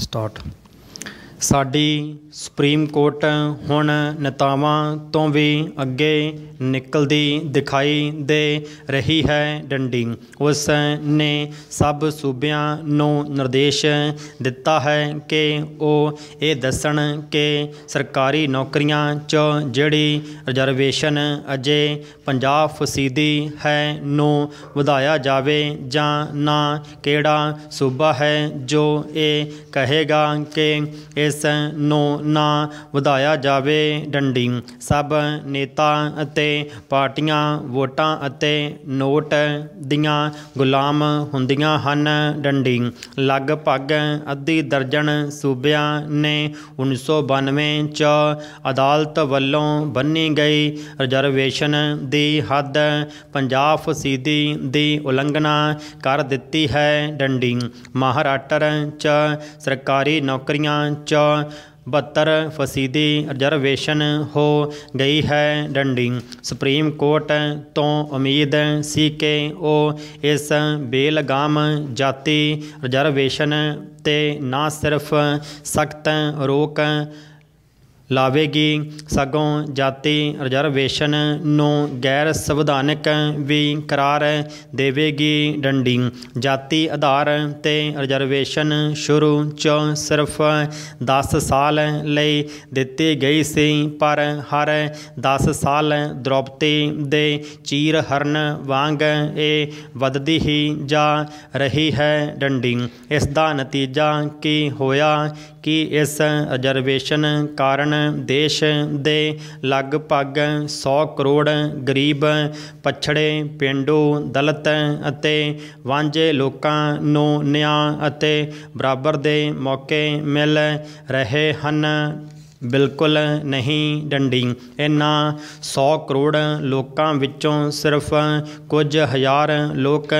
start ਸਾਡੀ supreme court ਹੁਣ ਨੇਤਾਵਾਂ ਤੋਂ ਵੀ ਅੱਗੇ ਨਿਕਲਦੀ ਦਿਖਾਈ ਦੇ ਰਹੀ ਹੈ ਡੰਡੀ ਉਸ ਨੇ ਸਭ ਸੂਬਿਆਂ ਨੂੰ ਨਿਰਦੇਸ਼ ਦਿੱਤਾ ਹੈ ਕਿ ਉਹ ਇਹ ਦੱਸਣ ਕਿ ਸਰਕਾਰੀ ਨੌਕਰੀਆਂ 'ਚ ਜਿਹੜੀ ਰਿਜ਼ਰਵੇਸ਼ਨ ਅਜੇ 50% ਹੈ ਨੂੰ ਵਧਾਇਆ ਜਾਵੇ ਜਾਂ ਨਾ ਕਿਹੜਾ ਸੂਬਾ ਹੈ ਜੋ ਇਹ ਕਹੇਗਾ ਕਿ ਇਹ ਇਸ ਨੂੰ ਨਾ ਵਧਾਇਆ ਜਾਵੇ ਡੰਡੀ ਸਭ ਨੇਤਾ ਅਤੇ ਪਾਰਟੀਆਂ ਵੋਟਾਂ ਅਤੇ ਨੋਟ ਦੀਆਂ ਗੁਲਾਮ ਹੁੰਦੀਆਂ ਹਨ ਡੰਡੀ ਲਗਭਗ ਅੱਧੀ ਦਰਜਨ ਸੂਬਿਆਂ ਨੇ 1992 ਚ ਅਦਾਲਤ ਵੱਲੋਂ ਬੰਨੀ ਗਈ ਰਿਜ਼ਰਵੇਸ਼ਨ ਦੀ ਹੱਦ 50% ਦੀ ਉਲੰਘਣਾ ਕਰ ਦਿੱਤੀ ਹੈ ਡੰਡੀ ਮਹਾਰਾਸ਼ਟਰ ਚ ਸਰਕਾਰੀ ਨੌਕਰੀਆਂ ਚ 72 ਫਸੀਦੀ ਰਿਜ਼ਰਵੇਸ਼ਨ ਹੋ ਗਈ ਹੈ ਡੰਡੀ ਸੁਪਰੀਮ ਕੋਰਟ ਤੋਂ ਉਮੀਦ ਸੀ ਕਿ ਉਹ ਇਸ ਬੇਲਗਾਮ ਜਾਤੀ ਰਿਜ਼ਰਵੇਸ਼ਨ ਤੇ ਨਾ ਸਿਰਫ ਸਖਤ ਰੋਕ ਲਾਵੇਗੀ ਸਗੋਂ ਜਾਤੀ ਰਿਜ਼ਰਵੇਸ਼ਨ ਨੂੰ ਗੈਰ ਸੰਵਿਧਾਨਕ ਵੀ ਕਰਾਰ ਦੇਵੇਗੀ ਡੰਡੀ ਜਾਤੀ ਆਧਾਰ ਤੇ ਰਿਜ਼ਰਵੇਸ਼ਨ ਸ਼ੁਰੂ ਚ ਸਿਰਫ 10 ਸਾਲ ਲਈ ਦਿੱਤੀ ਗਈ ਸੀ ਪਰ ਹਰ 10 ਸਾਲ ਦ੍ਰੋਪਤੀ ਦੇ ਚੀਰ ਹਰਨ ਵਾਂਗ ਇਹ ਵੱਧਦੀ ਹੀ ਜਾ ਰਹੀ ਹੈ ਡੰਡੀ ਇਸ ਦਾ ਨਤੀਜਾ ਕੀ ਹੋਇਆ ਕਿ ਇਸ ਰਿਜ਼ਰਵੇਸ਼ਨ ਕਾਰਨ ਦੇਸ਼ ਦੇ ਲਗਭਗ 100 ਕਰੋੜ ਗਰੀਬ ਪਛੜੇ ਪਿੰਡੂ ਦਲਿਤ ਅਤੇ ਵਾਂਝੇ ਲੋਕਾਂ ਨੂੰ ਨਿਆਂ ਅਤੇ ਬਰਾਬਰ ਦੇ ਮੌਕੇ ਮਿਲ ਰਹੇ ਹਨ ਬਿਲਕੁਲ ਨਹੀਂ ਡੰਡੀ ਇਨਾ 100 ਕਰੋੜ ਲੋਕਾਂ ਵਿੱਚੋਂ ਸਿਰਫ ਕੁਝ ਹਜ਼ਾਰ ਲੋਕ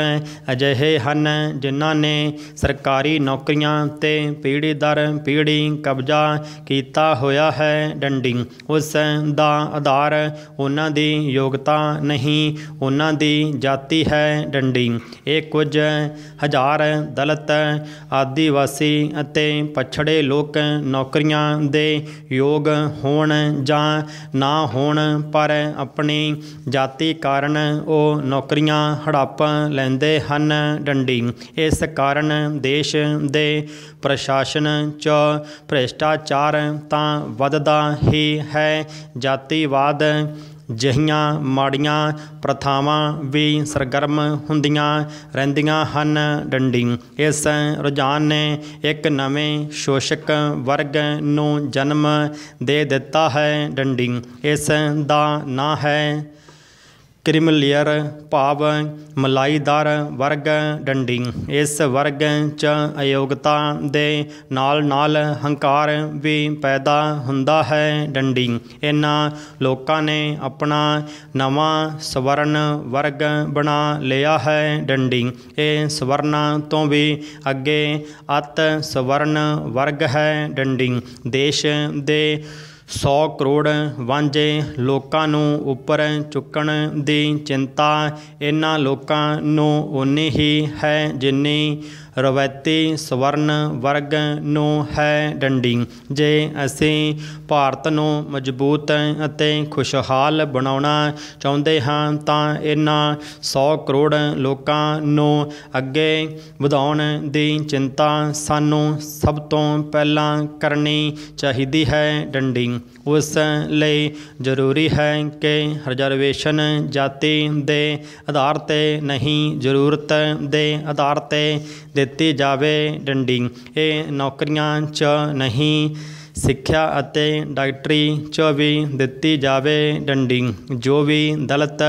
ਅਜਿਹੇ ਹਨ ਜਿਨ੍ਹਾਂ ਨੇ ਸਰਕਾਰੀ ਨੌਕਰੀਆਂ ਤੇ ਪੀੜੀ ਦਰ ਪੀੜੀ ਕਬਜ਼ਾ ਕੀਤਾ ਹੋਇਆ ਹੈ ਡੰਡੀ ਉਸ ਦਾ ਆਧਾਰ ਉਹਨਾਂ ਦੀ ਯੋਗਤਾ ਨਹੀਂ ਉਹਨਾਂ ਦੀ ਜਾਤੀ ਹੈ ਡੰਡੀ ਇਹ ਕੁਝ ਹਜ਼ਾਰ ਦਲਤ ਆਦੀਵਾਸੀ ਅਤੇ ਪਛੜੇ ਲੋਕ ਨੌਕਰੀਆਂ ਦੇ ਯੋਗ ਹੋਣ ਜਾਂ ਨਾ ਹੋਣ ਪਰ ਆਪਣੀ ਜਾਤੀ ਕਾਰਨ ਉਹ ਨੌਕਰੀਆਂ ਹੜੱਪ ਲੈਂਦੇ ਹਨ ਡੰਡੀ ਇਸ ਕਾਰਨ ਦੇਸ਼ ਦੇ ਪ੍ਰਸ਼ਾਸਨ 'ਚ ਭ੍ਰਿਸ਼ਟਾਚਾਰ ਤਾਂ ਵੱਧਦਾ ਹੀ ਹੈ ਜਾਤੀਵਾਦ ਜਹੀਆਂ ਮਾੜੀਆਂ ਪ੍ਰਥਾਵਾਂ ਵੀ ਸਰਗਰਮ ਹੁੰਦੀਆਂ ਰਹਿੰਦੀਆਂ ਹਨ ਡੰਡੀ ਇਸ ਰੁਝਾਨ ਨੇ ਇੱਕ ਨਵੇਂ ਸ਼ੋਸ਼ਕ ਵਰਗ ਨੂੰ ਜਨਮ ਦੇ ਦਿੱਤਾ ਹੈ ਡੰਡੀ ਇਸ ਦਾ ਨਾਂ ਹੈ ਕ੍ਰਿਮਲੀਅਰ ਭਾਵ ਮਲਾਈਦਾਰ ਵਰਗ ਡੰਡੀ ਇਸ ਵਰਗ 'ਚ ਅਯੋਗਤਾ ਦੇ ਨਾਲ ਨਾਲ ਹੰਕਾਰ ਵੀ ਪੈਦਾ ਹੁੰਦਾ ਹੈ ਡੰਡੀ ਇਹਨਾਂ ਲੋਕਾਂ ਨੇ ਆਪਣਾ ਨਵਾਂ ਸਵਰਨ ਵਰਗ ਬਣਾ ਲਿਆ ਹੈ ਡੰਡੀ ਇਹ ਸਵਰਨਾ ਤੋਂ ਵੀ ਅੱਗੇ ਅਤ ਸਵਰਨ ਵਰਗ ਹੈ ਡੰਡੀ ਦੇਸ਼ ਦੇ 100 ਕਰੋੜ ਵਾਂਝੇ ਲੋਕਾਂ ਨੂੰ ਉੱਪਰ ਚੁੱਕਣ ਦੀ ਚਿੰਤਾ ਇਹਨਾਂ ਲੋਕਾਂ ਨੂੰ ਓਨੀ ਹੀ ਹੈ ਜਿੰਨੀ ਰਵਾਇਤੀ ਸਵਰਨ ਵਰਗ ਨੂੰ ਹੈ ਡੰਡੀ ਜੇ ਅਸੀਂ ਭਾਰਤ ਨੂੰ ਮਜ਼ਬੂਤ ਅਤੇ ਖੁਸ਼ਹਾਲ ਬਣਾਉਣਾ ਚਾਹੁੰਦੇ ਹਾਂ ਤਾਂ ਇਹਨਾਂ 100 ਕਰੋੜ ਲੋਕਾਂ ਨੂੰ ਅੱਗੇ ਵਧਾਉਣ ਦੀ ਚਿੰਤਾ ਸਾਨੂੰ ਸਭ ਤੋਂ ਪਹਿਲਾਂ ਕਰਨੀ ਚਾਹੀਦੀ ਹੈ ਡੰਡੀ ਉਸ ਲਈ ਜ਼ਰੂਰੀ ਹੈ ਕਿ ਰਿਜ਼ਰਵੇਸ਼ਨ ਜਾਤੀ ਦੇ ਆਧਾਰ ਤੇ ਨਹੀਂ ਜ਼ਰੂਰਤ ਦੇ ਆਧਾਰ ਤੇ ਦਿੱਤੀ ਜਾਵੇ ਡੰਡੀ ਇਹ ਨੌਕਰੀਆਂ 'ਚ ਨਹੀਂ ਸਿੱਖਿਆ ਅਤੇ ਡਾਕਟਰੀ 'ਚ ਵੀ ਦਿੱਤੀ ਜਾਵੇ ਡੰਡੀ ਜੋ ਵੀ ਦਲਤ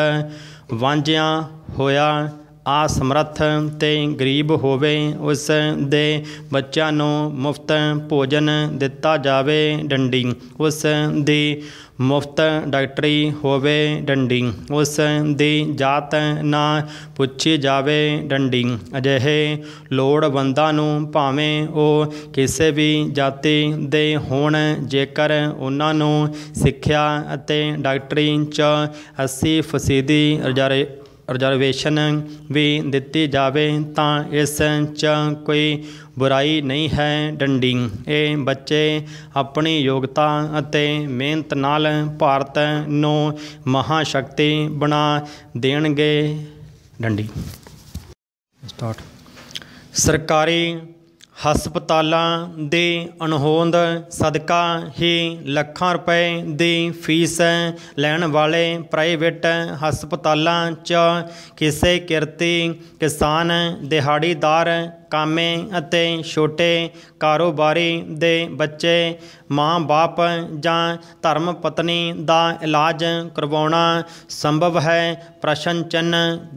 ਵਾਂਝਿਆ ਹੋਇਆ ਆਸਮਰਥ ਤੇ ਗਰੀਬ ਹੋਵੇ ਉਸ ਦੇ ਬੱਚਿਆਂ ਨੂੰ ਮੁਫਤ ਭੋਜਨ ਦਿੱਤਾ ਜਾਵੇ ਡੰਡੀ ਉਸ ਦੀ ਮੁਫਤ ਡਾਕਟਰੀ ਹੋਵੇ ਡੰਡੀ ਉਸ ਦੀ ਜਾਤ ਨਾ ਪੁੱਛੀ ਜਾਵੇ ਡੰਡੀ ਅਜਿਹੇ ਲੋੜਵੰਦਾਂ ਨੂੰ ਭਾਵੇਂ ਉਹ ਕਿਸੇ ਵੀ ਜਾਤੀ ਦੇ ਹੋਣ ਜੇਕਰ ਉਹਨਾਂ ਨੂੰ ਸਿੱਖਿਆ ਅਤੇ ਡਾਕਟਰੀ ਚ 80% ਫੀਸਦੀ ਰਿਜ਼ਰਵੇਸ਼ਨ ਵੀ ਦਿੱਤੀ ਜਾਵੇ ਤਾਂ ਇਸ 'ਚ ਕੋਈ ਬੁਰਾਈ ਨਹੀਂ ਹੈ ਡੰਡੀ ਇਹ ਬੱਚੇ ਆਪਣੀ ਯੋਗਤਾ ਅਤੇ ਮਿਹਨਤ ਨਾਲ ਭਾਰਤ ਨੂੰ ਮਹਾਸ਼ਕਤੀ ਬਣਾ ਦੇਣਗੇ ਡੰਡੀ ਸਟਾਰਟ ਸਰਕਾਰੀ ਹਸਪਤਾਲਾਂ ਦੇ ਅਣਹੋਂਦ ਸਦਕਾ ਹੀ ਲੱਖਾਂ ਰੁਪਏ ਦੀ ਫੀਸ ਲੈਣ ਵਾਲੇ ਪ੍ਰਾਈਵੇਟ ਹਸਪਤਾਲਾਂ 'ਚ ਕਿਸੇ ਕਿਰਤੀ ਕਿਸਾਨ ਦਿਹਾੜੀਦਾਰ ਕਾਮੇ ਅਤੇ ਛੋਟੇ ਕਾਰੋਬਾਰੀ ਦੇ ਬੱਚੇ ਮਾਂ-ਬਾਪ ਜਾਂ ਧਰਮ ਪਤਨੀ ਦਾ ਇਲਾਜ ਕਰਵਾਉਣਾ ਸੰਭਵ ਹੈ ਪ੍ਰਸ਼ਨ ਚਿੰਨ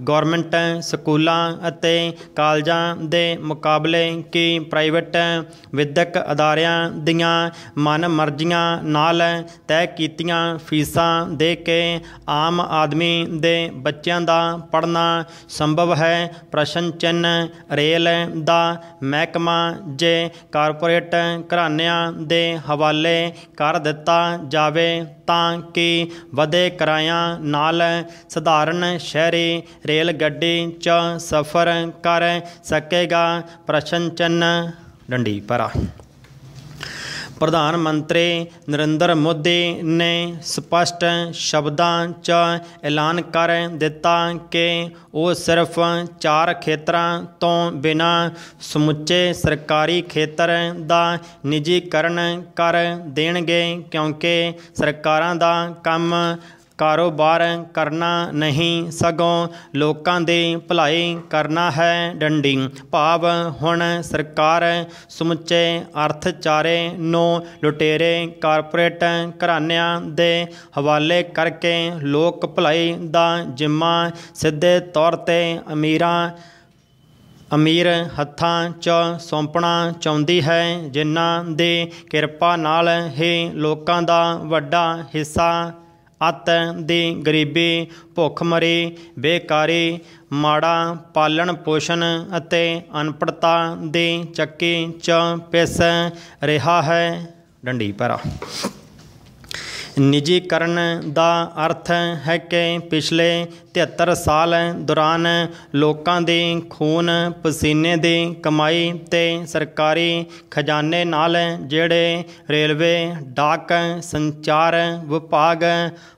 ਗਵਰਨਮੈਂਟ ਸਕੂਲਾਂ ਅਤੇ ਕਾਲਜਾਂ ਦੇ ਮੁਕਾਬਲੇ ਕੀ ਪ੍ਰਾਈਵੇਟ ਵਿਦਿਅਕ ਅਦਾਰਿਆਂ ਦੀਆਂ ਮਨਮਰਜ਼ੀਆਂ ਨਾਲ ਤੈਅ ਕੀਤੀਆਂ ਫੀਸਾਂ ਦੇ ਕੇ ਆਮ ਆਦਮੀ ਦੇ ਬੱਚਿਆਂ ਦਾ ਪੜਨਾ ਸੰਭਵ ਹੈ ਪ੍ਰਸ਼ਨ ਚਿੰਨ ਰੇਲ ਦਾ ਮਹਿਕਮਾ ਜੇ ਕਾਰਪੋਰੇਟ ਘਰਾਨਿਆਂ ਦੇ ਹਵਾਲੇ ਕਰ ਦਿੱਤਾ ਜਾਵੇ ਤਾਂ ਕਿ ਵਧੇ ਕਿਰਾਇਆਂ ਨਾਲ ਸਧਾਰਨ ਸ਼ਹਿਰੀ ਰੇਲ ਗੱਡੀ 'ਚ ਸਫ਼ਰ ਕਰ ਸਕੇਗਾ ਪ੍ਰਸ਼ਨ ਚਿੰਨ ਡੰਡੀ ਪਰਾ ਪ੍ਰਧਾਨ ਮੰਤਰੀ ਨਰਿੰਦਰ ਮੋਦੀ ਨੇ ਸਪਸ਼ਟ ਸ਼ਬਦਾਂ 'ਚ ਐਲਾਨ ਕਰ ਦਿੱਤਾ ਕਿ ਉਹ ਸਿਰਫ ਚਾਰ ਖੇਤਰਾਂ ਤੋਂ ਬਿਨਾ ਸਮੁੱਚੇ ਸਰਕਾਰੀ ਖੇਤਰ ਦਾ ਨਿੱਜੀਕਰਨ ਕਰ ਦੇਣਗੇ ਕਿਉਂਕਿ ਸਰਕਾਰਾਂ ਦਾ ਕੰਮ ਕਾਰੋਬਾਰ ਕਰਨਾ ਨਹੀਂ ਸਗੋਂ ਲੋਕਾਂ ਦੇ ਭਲਾਈ ਕਰਨਾ ਹੈ ਡੰਡੀ ਭਾਵ ਹੁਣ ਸਰਕਾਰ ਸਮੁੱਚੇ ਅਰਥਚਾਰੇ ਨੂੰ ਲੁਟੇਰੇ ਕਾਰਪੋਰੇਟ ਘਰਾਨਿਆਂ ਦੇ ਹਵਾਲੇ ਕਰਕੇ ਲੋਕ ਭਲਾਈ ਦਾ ਜਿੰਮਾ ਸਿੱਧੇ ਤੌਰ ਤੇ ਅਮੀਰਾਂ ਅਮੀਰ ਹੱਥਾਂ 'ਚ ਸੌਂਪਣਾ ਚਾਹੁੰਦੀ ਹੈ ਜਿਨ੍ਹਾਂ ਦੇ ਕਿਰਪਾ ਨਾਲ ਹੀ ਲੋਕਾਂ ਦਾ ਵੱਡਾ ਹਿੱਸਾ ਅਤ ਦੇ ਗਰੀਬੀ ਭੁੱਖ ਮਰੇ ਬੇਕਾਰੀ ਮਾੜਾ ਪਾਲਣ ਪੋਸ਼ਣ ਅਤੇ ਅਨਪੜਤਾ ਦੇ ਚੱਕੇ ਚ ਪਿਸ ਰਿਹਾ ਹੈ ਡੰਡੀ ਪਰਾ ਨਿਜੀਕਰਨ ਦਾ ਅਰਥ ਹੈ ਕਿ ਪਿਛਲੇ 73 ਸਾਲ ਦੌਰਾਨ ਲੋਕਾਂ ਦੇ ਖੂਨ ਪਸੀਨੇ ਦੇ ਕਮਾਈ ਤੇ ਸਰਕਾਰੀ ਖਜ਼ਾਨੇ ਨਾਲ ਜਿਹੜੇ ਰੇਲਵੇ ਡਾਕ ਸੰਚਾਰ ਵਿਭਾਗ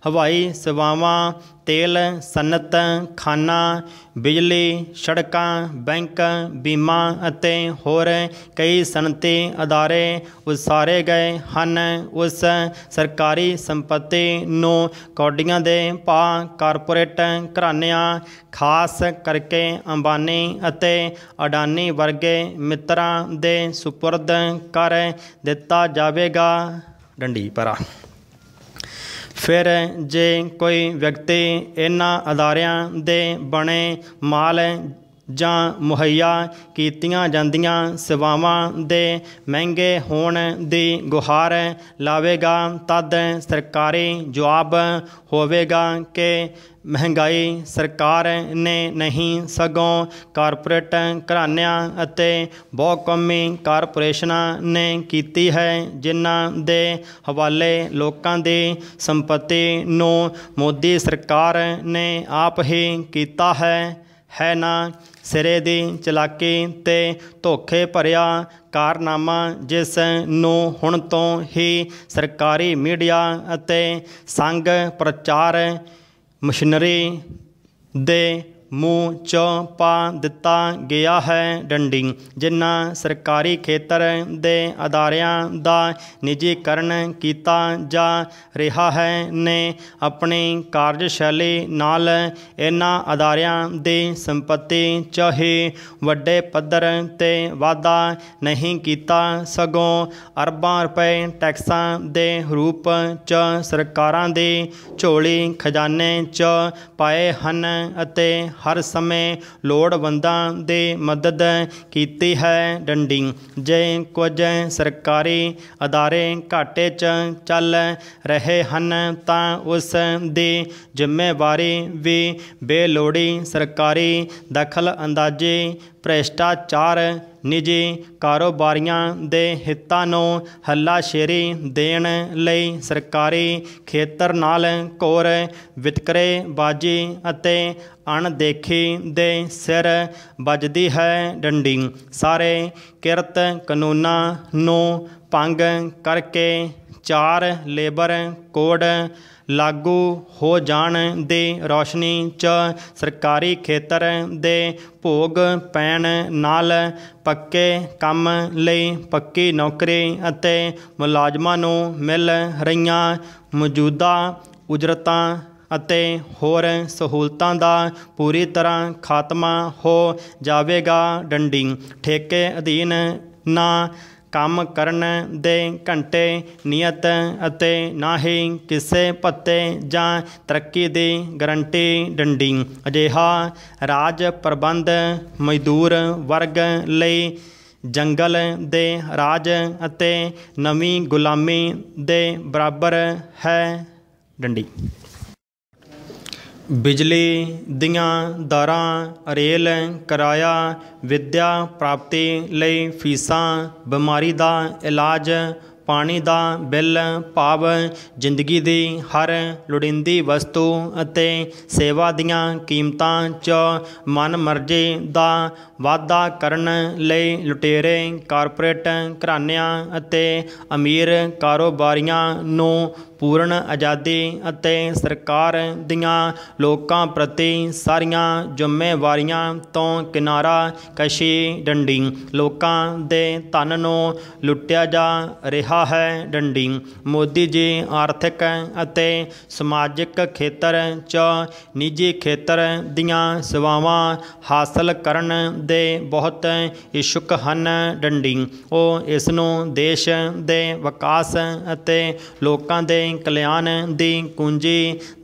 ਹਵਾਈ ਸੇਵਾਵਾਂ ਤੇਲ ਸਨਤ ਖਾਨਾ ਬਿਜਲੀ ਸੜਕਾਂ ਬੈਂਕ ਬੀਮਾ ਅਤੇ ਹੋਰ ਕਈ ਸਨਤੀ ਅਦਾਰੇ ਉਸਾਰੇ ਗਏ ਹਨ ਉਸ ਸਰਕਾਰੀ ਸੰਪਤੀ ਨੂੰ ਕੌਡੀਆਂ ਦੇ ਪਾ ਕਾਰਪੋਰੇਟ ਘਰਾਨਿਆਂ ਖਾਸ ਕਰਕੇ ਅੰਬਾਨੀ ਅਤੇ ਅਡਾਨੀ ਵਰਗੇ ਮਿੱਤਰਾਂ ਦੇ ਸੁਪਰਦ ਕਰ ਦਿੱਤਾ ਜਾਵੇਗਾ ਡੰਡੀ ਪਰਾ ਫਿਰ ਜੇ ਕੋਈ ਵਿਅਕਤੀ ਇਹਨਾਂ ਅਦਾਰਿਆਂ ਦੇ ਬਣੇ ਮਾਲ ਜਾਂ ਮੁਹੱਈਆ ਕੀਤੀਆਂ ਜਾਂਦੀਆਂ ਸੇਵਾਵਾਂ ਦੇ ਮਹਿੰਗੇ ਹੋਣ ਦੀ ਗੁਹਾਰ ਲਾਵੇਗਾ ਤਦ ਸਰਕਾਰੀ ਜਵਾਬ ਹੋਵੇਗਾ ਕਿ ਮਹਿੰਗਾਈ ਸਰਕਾਰ ਨੇ ਨਹੀਂ ਸਗੋਂ ਕਾਰਪੋਰੇਟ ਘਰਾਨਿਆਂ ਅਤੇ ਬਹੁਕੌਮੀ ਕਾਰਪੋਰੇਸ਼ਨਾਂ ਨੇ ਕੀਤੀ ਹੈ ਜਿਨ੍ਹਾਂ ਦੇ ਹਵਾਲੇ ਲੋਕਾਂ ਦੀ ਸੰਪਤੀ ਨੂੰ ਮੋਦੀ ਸਰਕਾਰ ਨੇ ਆਪ ਹੀ ਕੀਤਾ ਹੈ ਹੈ ਨਾ ਸਿਰੇ ਦੀ ਚਲਾਕੀ ਤੇ ਧੋਖੇ ਭਰਿਆ ਕਾਰਨਾਮਾ ਜਿਸ ਨੂੰ ਹੁਣ ਤੋਂ ਹੀ ਸਰਕਾਰੀ ਮੀਡੀਆ ਅਤੇ ਸੰਘ ਪ੍ਰਚਾਰ ਮਸ਼ੀਨਰੀ ਦੇ ਮੂੰਹ ਚ ਪਾ ਦਿੱਤਾ ਗਿਆ ਹੈ ਡੰਡੀ ਜਿਨ੍ਹਾਂ ਸਰਕਾਰੀ ਖੇਤਰ ਦੇ ਅਦਾਰਿਆਂ ਦਾ ਨਿੱਜੀਕਰਨ ਕੀਤਾ ਜਾ ਰਿਹਾ ਹੈ ਨੇ ਆਪਣੇ ਕਾਰਜਸ਼ੈਲੀ ਨਾਲ ਇਹਨਾਂ ਅਦਾਰਿਆਂ ਦੀ ਸੰਪਤੀ ਚਾਹੇ ਵੱਡੇ ਪੱਧਰ ਤੇ ਵਾਦਾ ਨਹੀਂ ਕੀਤਾ ਸਗੋਂ ਅਰਬਾਂ ਰੁਪਏ ਟੈਕਸਾਂ ਦੇ ਰੂਪ ਚ ਸਰਕਾਰਾਂ ਦੇ ਝੋਲੀ ਖਜ਼ਾਨੇ ਚ ਪਾਏ ਹਨ ਅਤੇ ਹਰ ਸਮੇਂ ਲੋੜਵੰਦਾਂ ਦੇ ਮਦਦ ਕੀਤੀ ਹੈ ਡੰਡੀ ਜੇ ਕੁਝ ਸਰਕਾਰੀ ਅਦਾਰੇ ਘਾਟੇ 'ਚ ਚੱਲ ਰਹੇ ਹਨ ਤਾਂ ਉਸ ਦੀ ਜ਼ਿੰਮੇਵਾਰੀ ਵੀ ਬੇਲੋੜੀ ਸਰਕਾਰੀ ਦਖਲ ਅੰਦਾਜ਼ੇ ਭ੍ਰਿਸ਼ਟਾਚਾਰ ਨਿੱਜੀ ਕਾਰੋਬਾਰੀਆਂ ਦੇ ਹਿੱਤਾਂ ਨੂੰ ਹੱਲਾਸ਼ੇਰੀ ਦੇਣ ਲਈ ਸਰਕਾਰੀ ਖੇਤਰ ਨਾਲ ਵਿਤਕਰੇ ਬਾਜੀ ਅਤੇ ਅਣਦੇਖੀ ਦੇ ਸਿਰ ਵੱਜਦੀ ਹੈ ਡੰਡੀ ਸਾਰੇ ਕਿਰਤ ਕਾਨੂੰਨਾਂ ਨੂੰ ਭੰਗ ਕਰਕੇ ਚਾਰ ਲੇਬਰ ਕੋਡ ਲਾਗੂ ਹੋ ਜਾਣ ਦੇ ਰੋਸ਼ਨੀ 'ਚ ਸਰਕਾਰੀ ਖੇਤਰ ਦੇ ਭੋਗ ਪੈਣ ਨਾਲ ਪੱਕੇ ਕੰਮ ਲਈ ਪੱਕੀ ਨੌਕਰੀ ਅਤੇ ਮੁਲਾਜ਼ਮਾਂ ਨੂੰ ਮਿਲ ਰਹੀਆਂ ਮੌਜੂਦਾ ਉਜਰਤਾਂ ਅਤੇ ਹੋਰ ਸਹੂਲਤਾਂ ਦਾ ਪੂਰੀ ਤਰ੍ਹਾਂ ਖਾਤਮਾ ਹੋ ਜਾਵੇਗਾ ਡੰਡੀ ਠੇਕੇ ਅਧੀਨ ਨਾ ਕੰਮ ਕਰਨ ਦੇ ਘੰਟੇ ਨਿਯਤ ਅਤੇ ਨਾ ਹੀ ਕਿਸੇ ਭੱਤੇ ਜਾਂ ਤਰੱਕੀ ਦੀ ਗਰੰਟੀ ਡੰਡੀ ਅਜਿਹਾ ਰਾਜ ਪ੍ਰਬੰਧ ਮਜ਼ਦੂਰ ਵਰਗ ਲਈ ਜੰਗਲ ਦੇ ਰਾਜ ਅਤੇ ਨਵੀਂ ਗੁਲਾਮੀ ਦੇ ਬਰਾਬਰ ਹੈ ਡੰਡੀ ਬਿਜਲੀ ਦੀਆਂ ਦਰਾਂ ਰੇਲ ਕਿਰਾਇਆ ਵਿੱਦਿਆ ਪ੍ਰਾਪਤੀ ਲਈ ਫੀਸਾਂ ਬਿਮਾਰੀ ਦਾ ਇਲਾਜ ਪਾਣੀ ਦਾ ਬਿੱਲ ਭਾਵ ਜ਼ਿੰਦਗੀ ਦੀ ਹਰ ਲੋੜੀਂਦੀ ਵਸਤੂ ਅਤੇ ਸੇਵਾ ਦੀਆਂ ਕੀਮਤਾਂ 'ਚ ਮਨਮਰਜ਼ੀ ਦਾ ਵਾਧਾ ਕਰਨ ਲਈ ਲੁਟੇਰੇ ਕਾਰਪੋਰੇਟ ਘਰਾਣਿਆਂ ਅਤੇ ਅਮੀਰ ਕਾਰੋਬਾਰੀਆਂ ਨੂੰ ਪੂਰਨ ਆਜ਼ਾਦੀ ਅਤੇ ਸਰਕਾਰ ਦੀਆਂ ਲੋਕਾਂ ਪ੍ਰਤੀ ਸਾਰੀਆਂ ਜ਼ਿੰਮੇਵਾਰੀਆਂ ਤੋਂ ਕਿਨਾਰਾ ਕਸ਼ੀ ਡੰਡੀ ਲੋਕਾਂ ਦੇ ਧਨ ਨੂੰ ਲੁੱਟਿਆ ਜਾ ਰਿਹਾ ਰਿਹਾ ਹੈ ਡੰਡੀ ਮੋਦੀ ਜੀ ਆਰਥਿਕ ਅਤੇ ਸਮਾਜਿਕ ਖੇਤਰ 'ਚ ਨਿੱਜੀ ਖੇਤਰ ਦੀਆਂ ਸੇਵਾਵਾਂ ਹਾਸਲ ਕਰਨ ਦੇ ਬਹੁਤ ਇਸ਼ੁਕ ਹਨ ਡੰਡੀ ਉਹ ਇਸ ਨੂੰ ਦੇਸ਼ ਦੇ ਵਿਕਾਸ ਅਤੇ ਲੋਕਾਂ ਦੇ ਕਲਿਆਣ ਦੀ ਕੁੰਜੀ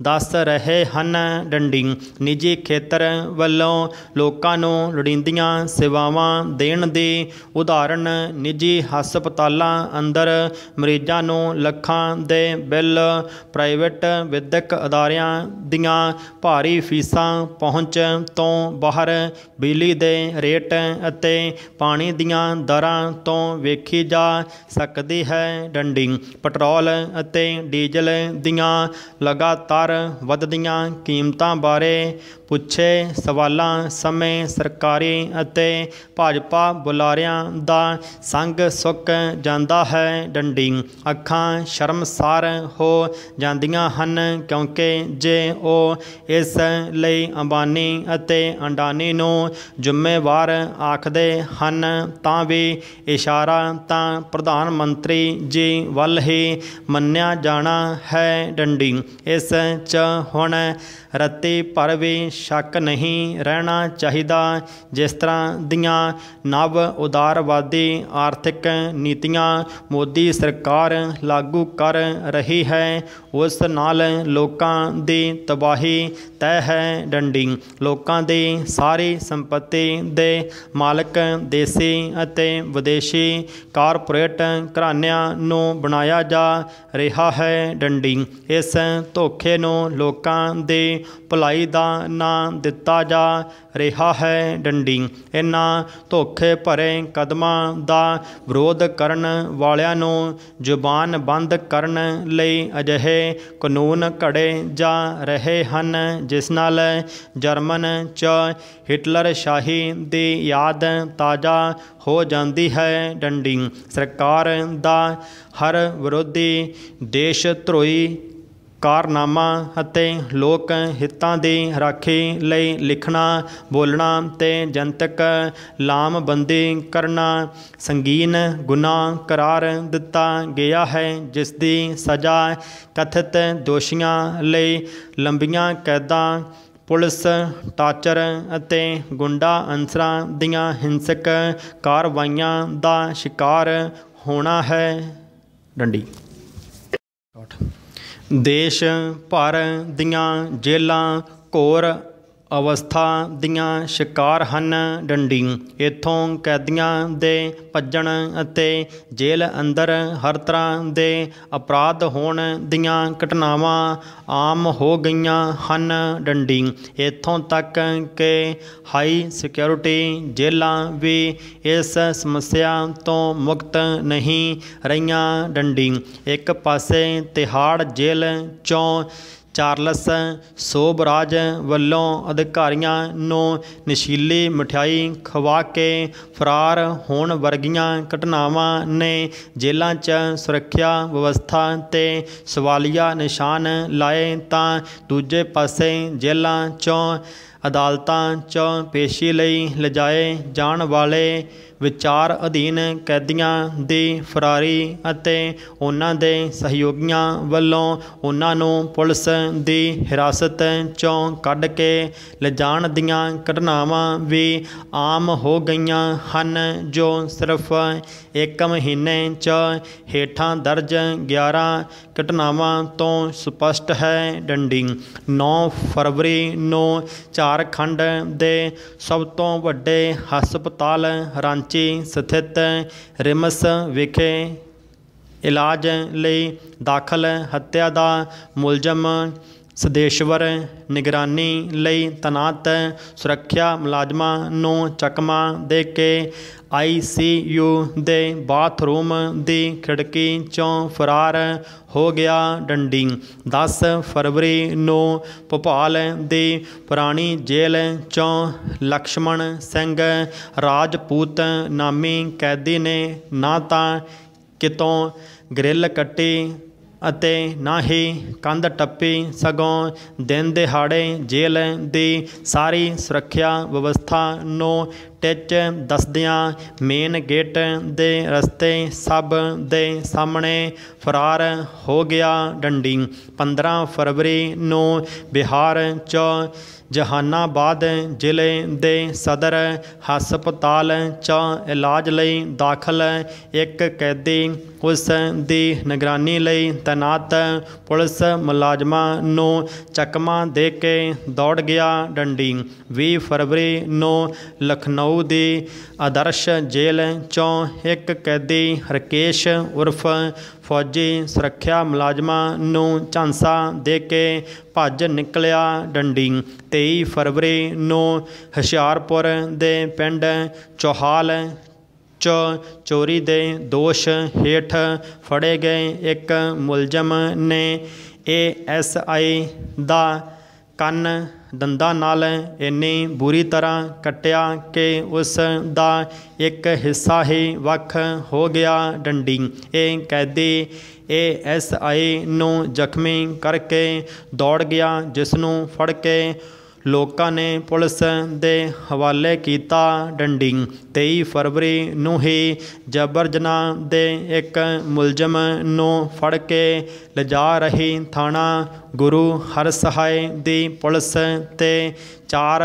ਦੱਸ ਰਹੇ ਹਨ ਡੰਡੀ ਨਿੱਜੀ ਖੇਤਰ ਵੱਲੋਂ ਲੋਕਾਂ ਨੂੰ ਲੋੜੀਂਦੀਆਂ ਸੇਵਾਵਾਂ ਦੇਣ ਦੀ ਉਦਾਹਰਣ ਨਿੱਜੀ ਹਸਪਤਾਲਾਂ ਅੰਦਰ ਮਰੀਜ਼ਾਂ ਨੂੰ ਲੱਖਾਂ ਦੇ ਬਿੱਲ ਪ੍ਰਾਈਵੇਟ ਵਿਦਿਅਕ ਅਦਾਰਿਆਂ ਦੀਆਂ ਭਾਰੀ ਫੀਸਾਂ ਪਹੁੰਚ ਤੋਂ ਬਾਹਰ ਬਿਜਲੀ ਦੇ ਰੇਟ ਅਤੇ ਪਾਣੀ ਦੀਆਂ ਦਰਾਂ ਤੋਂ ਵੇਖੀ ਜਾ ਸਕਦੀ ਹੈ ਡੰਡੀ ਪੈਟਰੋਲ ਅਤੇ ਡੀਜ਼ਲ ਦੀਆਂ ਲਗਾਤਾਰ ਵੱਧਦੀਆਂ ਕੀਮਤਾਂ ਬਾਰੇ ਪੁੱਛੇ ਸਵਾਲਾਂ ਸਮੇਂ ਸਰਕਾਰੀ ਅਤੇ ਭਾਜਪਾ ਬੁਲਾਰਿਆਂ ਦਾ ਸੰਗ ਸੁੱਕ ਜਾਂਦਾ ਹੈ ਡੰਡੀ ਅੱਖਾਂ ਸ਼ਰਮਸਾਰ ਹੋ ਜਾਂਦੀਆਂ ਹਨ ਕਿਉਂਕਿ ਜੇ ਉਹ ਇਸ ਲਈ ਅੰਬਾਨੀ ਅਤੇ ਅੰਡਾਨੀ ਨੂੰ ਜ਼ਿੰਮੇਵਾਰ ਆਖਦੇ ਹਨ ਤਾਂ ਵੀ ਇਸ਼ਾਰਾ ਤਾਂ ਪ੍ਰਧਾਨ ਮੰਤਰੀ ਜੀ ਵੱਲ ਹੀ ਮੰਨਿਆ ਜਾਣਾ ਹੈ ਡੰਡੀ ਇਸ 'ਚ ਹੁਣ ਰੱਤੀ ਪਰ ਵੀ ਸ਼ੱਕ ਨਹੀਂ ਰਹਿਣਾ ਚਾਹੀਦਾ ਜਿਸ ਤਰ੍ਹਾਂ ਦੀਆਂ ਨਵ ਉਦਾਰਵਾਦੀ ਆਰਥਿਕ ਨੀਤੀਆਂ ਮੋਦੀ ਦੀ ਸਰਕਾਰ ਲਾਗੂ ਕਰ ਰਹੀ ਹੈ ਉਸ ਨਾਲ ਲੋਕਾਂ ਦੀ ਤਬਾਹੀ ਤੈ ਹੈ ਡੰਡੀ ਲੋਕਾਂ ਦੇ ਸਾਰੇ ਸੰਪਤੀ ਦੇ ਮਾਲਕ ਦੇਸੀ ਅਤੇ ਵਿਦੇਸ਼ੀ ਕਾਰਪੋਰੇਟ ਘਰਾਣਿਆਂ ਨੂੰ ਬਣਾਇਆ ਜਾ ਰਿਹਾ ਹੈ ਡੰਡੀ ਇਸ ਧੋਖੇ ਨੂੰ ਲੋਕਾਂ ਦੇ ਭਲਾਈ ਦਾ ਨਾਂ ਦਿੱਤਾ ਜਾ ਰਿਹਾ ਹੈ ਡੰਡੀ ਇਨ੍ਹਾਂ ਧੋਖੇ ਭਰੇ ਕਦਮਾਂ ਦਾ ਵਿਰੋਧ ਕਰਨ ਵਾਲਿਆਂ ਨੂੰ ਜ਼ੁਬਾਨ ਬੰਦ ਕਰਨ ਲਈ ਅਜਿਹੇ ਕਾਨੂੰਨ ਘੜੇ ਜਾ ਰਹੇ ਹਨ ਜਿਸ ਨਾਲ ਜਰਮਨ 'ਚ ਹਿਟਲਰ ਸ਼ਾਹੀ ਦੀ ਯਾਦ ਤਾਜ਼ਾ ਹੋ ਜਾਂਦੀ ਹੈ ਡੰਡੀ ਸਰਕਾਰ ਦਾ ਹਰ ਵਿਰੋਧੀ ਦੇਸ਼ ਧਰੋਈ ਕਾਰਨਾਮਾ ਅਤੇ ਲੋਕ ਹਿੱਤਾਂ ਦੀ ਰਾਖੀ ਲਈ ਲਿਖਣਾ ਬੋਲਣਾ ਤੇ ਜਨਤਕ ਲਾਮਬੰਦੀ ਕਰਨਾ ਸੰਗੀਨ ਗੁਨਾਹ ਕਰਾਰ ਦਿੱਤਾ ਗਿਆ ਹੈ ਜਿਸ ਦੀ ਸਜ਼ਾ ਕਥਿਤ ਦੋਸ਼ੀਆਂ ਲਈ ਲੰਬੀਆਂ ਕੈਦਾਂ ਪੁਲਿਸ ਟਾਚਰ ਅਤੇ ਗੁੰਡਾ ਅੰਸਰਾਂ ਦੀਆਂ ਹਿੰਸਕ ਕਾਰਵਾਈਆਂ ਦਾ ਸ਼ਿਕਾਰ ਹੋਣਾ ਹੈ ਡੰਡੀ ਦੇਸ਼ ਭਰ ਦੀਆਂ ਜੇਲਾਂ ਕੋਰ ਅਵਸਥਾ ਦੀਆਂ ਸ਼ਿਕਾਰ ਹਨ ਡੰਡੀ ਇਥੋਂ ਕੈਦੀਆਂ ਦੇ ਭੱਜਣ ਅਤੇ ਜੇਲ੍ਹ ਅੰਦਰ ਹਰ ਤਰ੍ਹਾਂ ਦੇ ਅਪਰਾਧ ਹੋਣ ਦੀਆਂ ਘਟਨਾਵਾਂ ਆਮ ਹੋ ਗਈਆਂ ਹਨ ਡੰਡੀ ਇਥੋਂ ਤੱਕ ਕਿ ਹਾਈ ਸਿਕਿਉਰਿਟੀ ਜੇਲ੍ਹਾਂ ਵੀ ਇਸ ਸਮੱਸਿਆ ਤੋਂ ਮੁਕਤ ਨਹੀਂ ਰਹੀਆਂ ਡੰਡੀ ਇੱਕ ਪਾਸੇ ਤਿਹਾੜ ਜੇਲ੍ਹ ਚੋਂ ਚਾਰਲਸ ਸੋਬਰਾਜ ਵੱਲੋਂ ਅਧਿਕਾਰੀਆਂ ਨੂੰ ਨਸ਼ੀਲੀ ਮਠਿਆਈ ਖਵਾ ਕੇ ਫਰਾਰ ਹੋਣ ਵਰਗੀਆਂ ਘਟਨਾਵਾਂ ਨੇ ਜੇਲ੍ਹਾਂ 'ਚ ਸੁਰੱਖਿਆ ਵਿਵਸਥਾ ਤੇ ਸਵਾਲੀਆ ਨਿਸ਼ਾਨ ਲਾਏ ਤਾਂ ਦੂਜੇ ਪਾਸੇ ਜੇਲ੍ਹਾਂ 'ਚੋਂ ਅਦਾਲਤਾਂ 'ਚੋਂ ਪੇਸ਼ੀ ਲਈ ਲਜਾਏ ਜਾਣ ਵਾਲੇ ਵਿਚਾਰ ਅਧੀਨ ਕੈਦੀਆਂ ਦੇ ਫਰਾਰੀ ਅਤੇ ਉਹਨਾਂ ਦੇ ਸਹਿਯੋਗੀਆਂ ਵੱਲੋਂ ਉਹਨਾਂ ਨੂੰ ਪੁਲਿਸ ਦੀ ਹਿਰਾਸਤ ਚੋਂ ਕੱਢ ਕੇ ਲਿਜਾਣ ਦੀਆਂ ਘਟਨਾਵਾਂ ਵੀ ਆਮ ਹੋ ਗਈਆਂ ਹਨ ਜੋ ਸਿਰਫ ਇੱਕ ਮਹੀਨੇ 'ਚ ਹੇਠਾਂ ਦਰਜ 11 ਘਟਨਾਵਾਂ ਤੋਂ ਸਪਸ਼ਟ ਹੈ ਡੰਡੀ 9 ਫਰਵਰੀ ਨੂੰ ਝਾਰਖੰਡ ਦੇ ਸਭ ਤੋਂ ਵੱਡੇ ਹਸਪਤਾਲ ਰਾਂਚੀ ਰਾਂਚੀ ਸਥਿਤ ਰਿਮਸ ਵਿਖੇ ਇਲਾਜ ਲਈ ਦਾਖਲ ਹੱਤਿਆ ਦਾ ਮੁਲਜ਼ਮ ਸਦੇਸ਼ਵਰ ਨਿਗਰਾਨੀ ਲਈ ਤਨਾਤ ਸੁਰੱਖਿਆ ਮੁਲਾਜ਼ਮਾਂ ਨੂੰ ਚਕਮਾ ਦੇ ਕੇ ਆਈਸੀਯੂ ਦੇ ਬਾਥਰੂਮ ਦੀ ਖਿੜਕੀ ਚੋਂ ਫਰਾਰ ਹੋ ਗਿਆ ਡੰਡੀ 10 ਫਰਵਰੀ ਨੂੰ ਭੋਪਾਲ ਦੀ ਪੁਰਾਣੀ ਜੇਲ੍ਹ ਚੋਂ ਲਕਸ਼ਮਣ ਸਿੰਘ ਰਾਜਪੂਤ ਨਾਮੀ ਕੈਦੀ ਨੇ ਨਾ ਤਾਂ ਕਿਤੋਂ ਗ੍ਰਿਲ ਕੱਟੀ ਅਤੇ ਨਾ ਹੀ ਕੰਧ ਟੱਪੀ ਸਗੋਂ ਦਿਨ ਦਿਹਾੜੇ ਜੇਲ੍ਹ ਦੀ ਸਾਰੀ ਸੁਰੱਖਿਆ ਵਿਵਸਥਾ ਨੂੰ ਟਿਚ ਦੱਸਦਿਆਂ ਮੇਨ ਗੇਟ ਦੇ ਰਸਤੇ ਸਭ ਦੇ ਸਾਹਮਣੇ ਫਰਾਰ ਹੋ ਗਿਆ ਡੰਡੀ 15 ਫਰਵਰੀ ਨੂੰ ਬਿਹਾਰ 'ਚ ਜਹਾਨਾਬਾਦ ਜ਼ਿਲ੍ਹੇ ਦੇ ਸਦਰ ਹਸਪਤਾਲ 'ਚ ਇਲਾਜ ਲਈ ਦਾਖਲ ਇੱਕ ਕੈਦੀ ਉਸ ਦੀ ਨਿਗਰਾਨੀ ਲਈ ਤਨਾਤ ਪੁਲਿਸ ਮੁਲਾਜ਼ਮਾਂ ਨੂੰ ਚੱਕਮਾ ਦੇ ਕੇ ਦੌੜ ਗਿਆ ਡੰਡੀ 20 ਫਰਵਰੀ ਨੂੰ ਲਖਨਊ ਮਊ ਦੇ ਆਦਰਸ਼ ਜੇਲ੍ਹ ਚੋਂ ਇੱਕ ਕੈਦੀ ਹਰਕੇਸ਼ ਉਰਫ ਫੌਜੀ ਸੁਰੱਖਿਆ ਮੁਲਾਜ਼ਮਾਂ ਨੂੰ ਝਾਂਸਾ ਦੇ ਕੇ ਭੱਜ ਨਿਕਲਿਆ ਡੰਡੀ 23 ਫਰਵਰੀ ਨੂੰ ਹਸ਼ਿਆਰਪੁਰ ਦੇ ਪਿੰਡ ਚੋਹਾਲ ਚੋਰੀ ਦੇ ਦੋਸ਼ ਹੇਠ ਫੜੇ ਗਏ ਇੱਕ ਮੁਲਜ਼ਮ ਨੇ ਆਈ ਦਾ ਕੰਨ ਦੰਦਾਂ ਨਾਲ ਇੰਨੀ ਬੁਰੀ ਤਰ੍ਹਾਂ ਕੱਟਿਆ ਕਿ ਉਸ ਦਾ ਇੱਕ ਹਿੱਸਾ ਹੀ ਵੱਖ ਹੋ ਗਿਆ ਡੰਡੀ ਇਹ ਕੈਦੀ ਇਹ ਐਸ ਆਈ ਨੂੰ ਜ਼ਖਮੀ ਕਰਕੇ ਦੌੜ ਗਿਆ ਜਿਸ ਨੂੰ ਫੜ ਕੇ ਲੋਕਾਂ ਨੇ ਪੁਲਿਸ ਦੇ ਹਵਾਲੇ ਕੀਤਾ ਡੰਡੀ 23 ਫਰਵਰੀ ਨੂੰ ਹੀ ਜਬਰ ਦੇ ਇੱਕ ਮੁਲਜ਼ਮ ਨੂੰ ਫੜ ਕੇ ਲਿਜਾ ਰਹੀ ਥਾਣਾ ਗੁਰੂ ਹਰਸਹਾਏ ਦੀ ਪੁਲਿਸ ਤੇ ਚਾਰ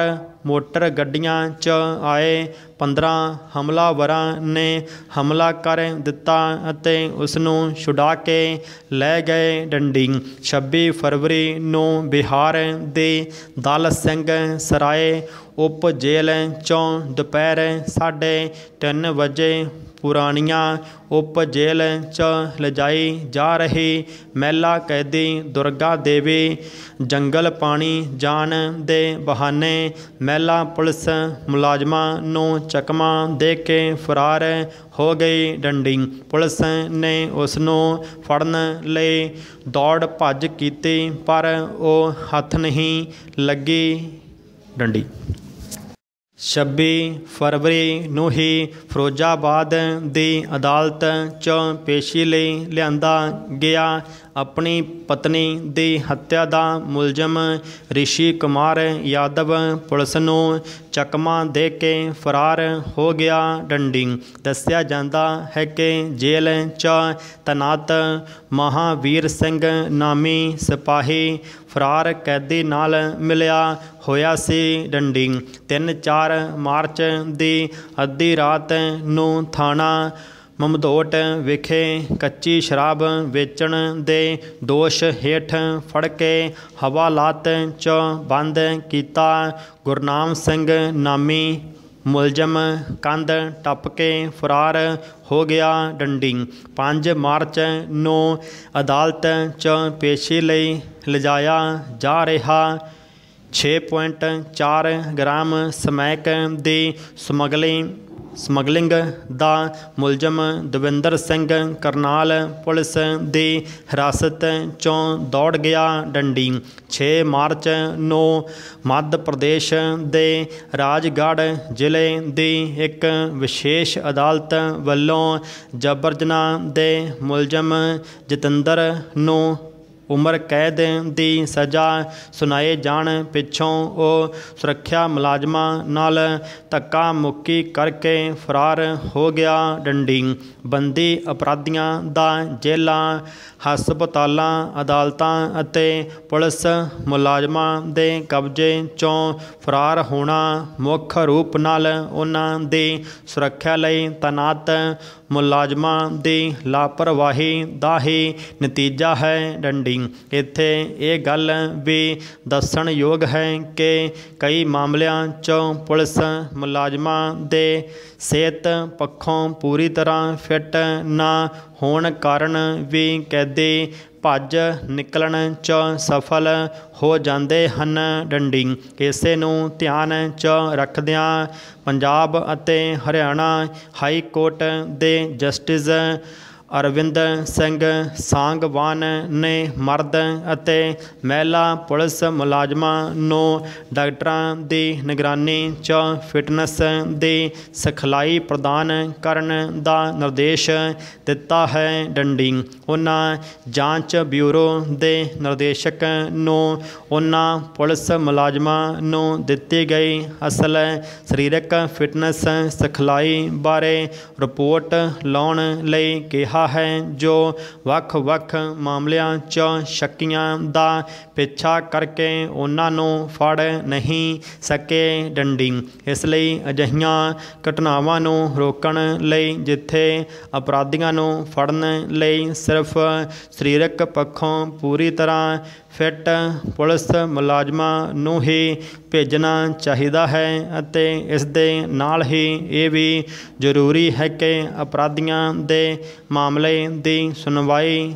ਮੋਟਰ ਗੱਡੀਆਂ 'ਚ ਆਏ 15 ਹਮਲਾਵਰਾਂ ਨੇ ਹਮਲਾ ਕਰ ਦਿੱਤਾ ਅਤੇ ਉਸ ਨੂੰ ਛੁਡਾ ਕੇ ਲੈ ਗਏ ਡੰਡੀ 26 ਫਰਵਰੀ ਨੂੰ ਬਿਹਾਰ ਦੇ ਦਲ ਸਿੰਘ ਸਰਾਏ ਉਪ ਉਪਜੇਲੈ ਚੋਂ ਦੁਪਹਿਰ ਸਾਢੇ 3 ਵਜੇ ਪੁਰਾਣੀਆਂ ਉਪ ਉਪਜੇਲ ਚ ਲਜਾਈ ਜਾ ਰਹੀ ਮਹਿਲਾ ਕੈਦੀ ਦੁਰਗਾ ਦੇਵੀ ਜੰਗਲ ਪਾਣੀ ਜਾਣ ਦੇ ਬਹਾਨੇ ਮਹਿਲਾ ਪੁਲਿਸ ਮੁਲਾਜ਼ਮਾਂ ਨੂੰ ਚਕਮਾ ਦੇ ਕੇ ਫਰਾਰ ਹੋ ਗਈ ਡੰਡਿੰਗ ਪੁਲਿਸ ਨੇ ਉਸ ਨੂੰ ਫੜਨ ਲਈ ਦੌੜ ਭੱਜ ਕੀਤੀ ਪਰ ਉਹ ਹੱਥ ਨਹੀਂ ਲੱਗੀ ਡੰਡੀ 26 ਫਰਵਰੀ ਨੂੰ ਹੀ ਫਰੋਜ਼ਾਬਾਦ ਦੀ ਅਦਾਲਤ 'ਚ ਪੇਸ਼ੀ ਲਈ ਲਿਆਂਦਾ ਗਿਆ ਆਪਣੀ ਪਤਨੀ ਦੀ ਹੱਤਿਆ ਦਾ ਮੁਲਜ਼ਮ ਰਿਸ਼ੀ ਕੁਮਾਰ ਯਾਦਵ ਪੁਲਿਸ ਨੂੰ ਚਕਮਾ ਦੇ ਕੇ ਫਰਾਰ ਹੋ ਗਿਆ ਡੰਡੀ ਦੱਸਿਆ ਜਾਂਦਾ ਹੈ ਕਿ ਜੇਲ੍ਹ 'ਚ ਤਨਾਤ ਮਹਾਵੀਰ ਸਿੰਘ ਨਾਮੀ ਸਿਪਾਹੀ ਫਰਾਰ ਕੈਦੀ ਨਾਲ ਮਿਲਿਆ ਹੋਇਆ ਸੀ ਡੰਡੀ 3-4 ਮਾਰਚ ਦੀ ਅੱਧੀ ਰਾਤ ਨੂੰ ਥਾਣਾ ਮਮਦੋਟ ਵਿਖੇ ਕੱਚੀ ਸ਼ਰਾਬ ਵੇਚਣ ਦੇ ਦੋਸ਼ ਹੇਠ ਫੜ ਕੇ ਹਵਾਲਾਤ 'ਚ ਬੰਦ ਕੀਤਾ ਗੁਰਨਾਮ ਸਿੰਘ ਨਾਮੀ ਮੁਲਜ਼ਮ ਕੰਧ ਟੱਪ ਕੇ ਫਰਾਰ ਹੋ ਗਿਆ ਡੰਡੀ 5 ਮਾਰਚ ਨੂੰ ਅਦਾਲਤ 'ਚ ਪੇਸ਼ੀ ਲਈ ਲਜਾਇਆ ਜਾ ਰਿਹਾ 6.4 ਗ੍ਰਾਮ ਸਮੈਕ ਦੀ ਸਮਗਲਿੰਗ ਸਮਗਲਿੰਗ ਦਾ ਮੁਲਜ਼ਮ ਦਵਿੰਦਰ ਸਿੰਘ ਕਰਨਾਲ ਪੁਲਿਸ ਦੇ ਹਿਰਾਸਤ ਚੋਂ ਦੌੜ ਗਿਆ ਡੰਡੀ 6 ਮਾਰਚ ਨੂੰ ਮੱਧ ਪ੍ਰਦੇਸ਼ ਦੇ ਰਾਜਗੜ੍ਹ ਜ਼ਿਲ੍ਹੇ ਦੀ ਇੱਕ ਵਿਸ਼ੇਸ਼ ਅਦਾਲਤ ਵੱਲੋਂ ਜਬਰਜਨਾ ਦੇ ਮੁਲਜ਼ਮ ਜਤਿੰਦਰ ਨੂੰ ਉਮਰ ਕੈਦ ਦੀ ਸਜ਼ਾ ਸੁਣਾਏ ਜਾਣ ਪਿੱਛੋਂ ਉਹ ਸੁਰੱਖਿਆ ਮੁਲਾਜ਼ਮਾਂ ਨਾਲ ਧੱਕਾ ਮੁੱਕੀ ਕਰਕੇ ਫਰਾਰ ਹੋ ਗਿਆ ਡੰਡੀ ਬੰਦੀ ਅਪਰਾਧੀਆਂ ਦਾ ਜੇਲਾਂ ਹਸਪਤਾਲਾਂ ਅਦਾਲਤਾਂ ਅਤੇ ਪੁਲਿਸ ਮੁਲਾਜ਼ਮਾਂ ਦੇ ਕਬਜ਼ੇ ਚੋਂ ਫਰਾਰ ਹੋਣਾ ਮੁੱਖ ਰੂਪ ਨਾਲ ਉਹਨਾਂ ਦੀ ਸੁਰੱਖਿਆ ਲਈ ਤਨਾਤ ਮੁਲਾਜ਼ਮਾਂ ਦੇ ਲਾਪਰਵਾਹੀ ਦਾ ਹੀ ਨਤੀਜਾ ਹੈ ਡੰਡੀ ਇੱਥੇ ਇਹ ਗੱਲ ਵੀ ਦੱਸਣ ਯੋਗ ਹੈ ਕਿ ਕਈ ਮਾਮਲਿਆਂ 'ਚ ਪੁਲਿਸ ਮੁਲਾਜ਼ਮਾਂ ਦੇ ਸਿਹਤ ਪੱਖੋਂ ਪੂਰੀ ਤਰ੍ਹਾਂ ਫਿੱਟ ਨਾ ਹੋਣ ਕਾਰਨ ਵੀ ਕੈਦੇ ਭੱਜ ਨਿਕਲਣ ਚ ਸਫਲ ਹੋ ਜਾਂਦੇ ਹਨ ਡੰਡੀ ਕਿਸੇ ਨੂੰ ਧਿਆਨ ਚ ਰੱਖਦਿਆਂ ਪੰਜਾਬ ਅਤੇ ਹਰਿਆਣਾ ਹਾਈ ਕੋਰਟ ਦੇ ਜਸਟਿਸ ਅਰਵਿੰਦ ਸਿੰਘ ਸਾਂਗਵਾਨ ਨੇ ਮਰਦ ਅਤੇ ਮਹਿਲਾ ਪੁਲਿਸ ਮੁਲਾਜ਼ਮਾਂ ਨੂੰ ਡਾਕਟਰਾਂ ਦੀ ਨਿਗਰਾਨੀ 'ਚ ਫਿਟਨੈਸ ਦੀ ਸਿਖਲਾਈ ਪ੍ਰਦਾਨ ਕਰਨ ਦਾ ਨਿਰਦੇਸ਼ ਦਿੱਤਾ ਹੈ ਡੰਡੀ ਉਹਨਾਂ ਜਾਂਚ ਬਿਊਰੋ ਦੇ ਨਿਰਦੇਸ਼ਕ ਨੂੰ ਉਹਨਾਂ ਪੁਲਿਸ ਮੁਲਾਜ਼ਮਾਂ ਨੂੰ ਦਿੱਤੀ ਗਈ ਅਸਲ ਸਰੀਰਕ ਫਿਟਨੈਸ ਸਿਖਲਾਈ ਬਾਰੇ ਰਿਪੋਰਟ ਲਾਉਣ ਲਈ ਕਿਹਾ ਰਿਹਾ ਹੈ ਜੋ ਵੱਖ-ਵੱਖ ਮਾਮਲਿਆਂ 'ਚ ਸ਼ੱਕੀਆਂ ਦਾ ਪਿੱਛਾ ਕਰਕੇ ਉਹਨਾਂ ਨੂੰ ਫੜ ਨਹੀਂ ਸਕੇ ਡੰਡੀ ਇਸ ਲਈ ਅਜਹੀਆਂ ਘਟਨਾਵਾਂ ਨੂੰ ਰੋਕਣ ਲਈ ਜਿੱਥੇ ਅਪਰਾਧੀਆਂ ਨੂੰ ਫੜਨ ਲਈ ਸਿਰਫ ਸਰੀਰਕ ਪੱਖੋਂ ਪੂਰੀ ਤਰ੍ਹਾਂ ਫਿੱਟ ਪੁਲਿਸ ਮੁਲਾਜ਼ਮਾਂ ਨੂੰ ਹੀ ਭੇਜਣਾ ਚਾਹੀਦਾ ਹੈ ਅਤੇ ਇਸ ਦੇ ਨਾਲ ਹੀ ਇਹ ਵੀ ਜ਼ਰੂਰੀ ਹੈ ਕਿ ਅਪਰਾਧੀਆਂ ਦੇ ਮਾਮਲੇ ਦੀ ਸੁਣਵਾਈ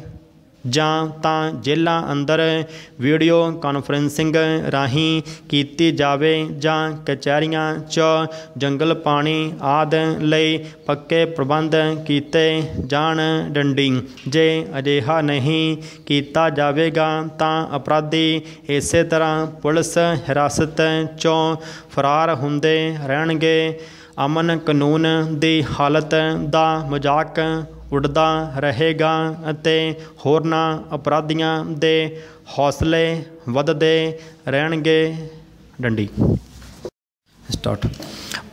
ਜਾਂ ਤਾਂ ਜ਼ਿਲ੍ਹਾ ਅੰਦਰ ਵੀਡੀਓ ਕਾਨਫਰੈਂਸਿੰਗ ਰਾਹੀਂ ਕੀਤੀ ਜਾਵੇ ਜਾਂ ਕਚਹਿਰੀਆਂ 'ਚ ਜੰਗਲ ਪਾਣੀ ਆਦ ਲਈ ਪੱਕੇ ਪ੍ਰਬੰਧ ਕੀਤੇ ਜਾਣ ਡੰਡੀ ਜੇ ਅਜਿਹਾ ਨਹੀਂ ਕੀਤਾ ਜਾਵੇਗਾ ਤਾਂ ਅਪਰਾਧੀ ਇਸੇ ਤਰ੍ਹਾਂ ਪੁਲਿਸ ਹਿਰਾਸਤ 'ਚੋਂ ਫਰਾਰ ਹੁੰਦੇ ਰਹਿਣਗੇ ਅਮਨ ਕਾਨੂੰਨ ਦੀ ਹਾਲਤ ਦਾ ਮਜ਼ਾਕ ਉੱਡਦਾ ਰਹੇਗਾ ਅਤੇ ਹੋਰਨਾਂ ਅਪਰਾਧੀਆਂ ਦੇ ਹੌਸਲੇ ਵੱਧਦੇ ਰਹਿਣਗੇ ਡੰਡੀ ਸਟਾਰਟ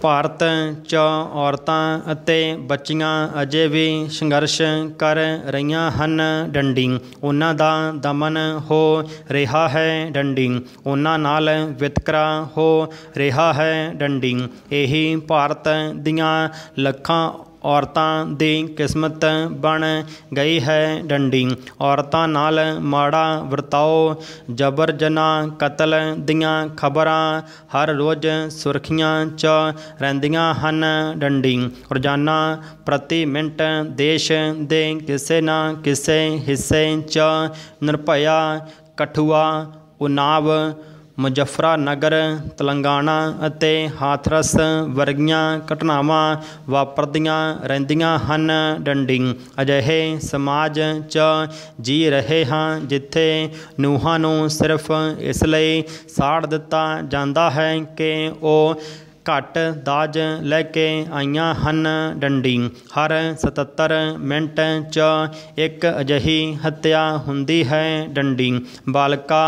ਭਾਰਤ 'ਚ ਔਰਤਾਂ ਅਤੇ ਬੱਚੀਆਂ ਅਜੇ ਵੀ ਸੰਘਰਸ਼ ਕਰ ਰਹੀਆਂ ਹਨ ਡੰਡੀ ਉਹਨਾਂ ਦਾ ਦਮਨ ਹੋ ਰਿਹਾ ਹੈ ਡੰਡੀ ਉਹਨਾਂ ਨਾਲ ਵਿਤਕਰਾ ਹੋ ਰਿਹਾ ਹੈ ਡੰਡੀ ਇਹੀ ਭਾਰਤ ਦੀਆਂ ਲੱਖਾਂ ਔਰਤਾਂ ਦੀ ਕਿਸਮਤ ਬਣ ਗਈ ਹੈ ਡੰਡੀ ਔਰਤਾਂ ਨਾਲ ਮਾੜਾ ਵਰਤਾਓ ਜਬਰ ਜਨਾ ਕਤਲ ਦੀਆਂ ਖਬਰਾਂ ਹਰ ਰੋਜ਼ ਸੁਰਖੀਆਂ 'ਚ ਰਹਿੰਦੀਆਂ ਹਨ ਡੰਡੀ ਰੋਜ਼ਾਨਾ ਪ੍ਰਤੀ ਮਿੰਟ ਦੇਸ਼ ਦੇ ਕਿਸੇ ਨਾ ਕਿਸੇ ਹਿੱਸੇ 'ਚ ਨਿਰਭਇਆ ਕਠੂਆ ਉਨਾਵ ਮੁਜ਼ੱਫਰਾ ਨਗਰ ਤਲੰਗਾਨਾ ਅਤੇ ਹਾਥਰਸ ਵਰਗੀਆਂ ਘਟਨਾਵਾਂ ਵਾਪਰਦੀਆਂ ਰਹਿੰਦੀਆਂ ਹਨ ਡੰਡੀ ਅਜਿਹੇ ਸਮਾਜ 'ਚ ਜੀ ਰਹੇ ਹਾਂ ਜਿੱਥੇ ਨੂਹਾਂ ਨੂੰ ਸਿਰਫ ਇਸ ਲਈ ਸਾੜ ਦਿੱਤਾ ਜਾਂਦਾ ਹੈ ਕਿ ਉਹ ਘਟ ਦਾਜ ਲੈ ਕੇ ਆਈਆਂ ਹਨ ਡੰਡੀ ਹਰ 77 ਮਿੰਟ 'ਚ ਇੱਕ ਅਜਹੀ ਹੱਤਿਆ ਹੁੰਦੀ ਹੈ ਡੰਡੀ ਬਾਲਕਾ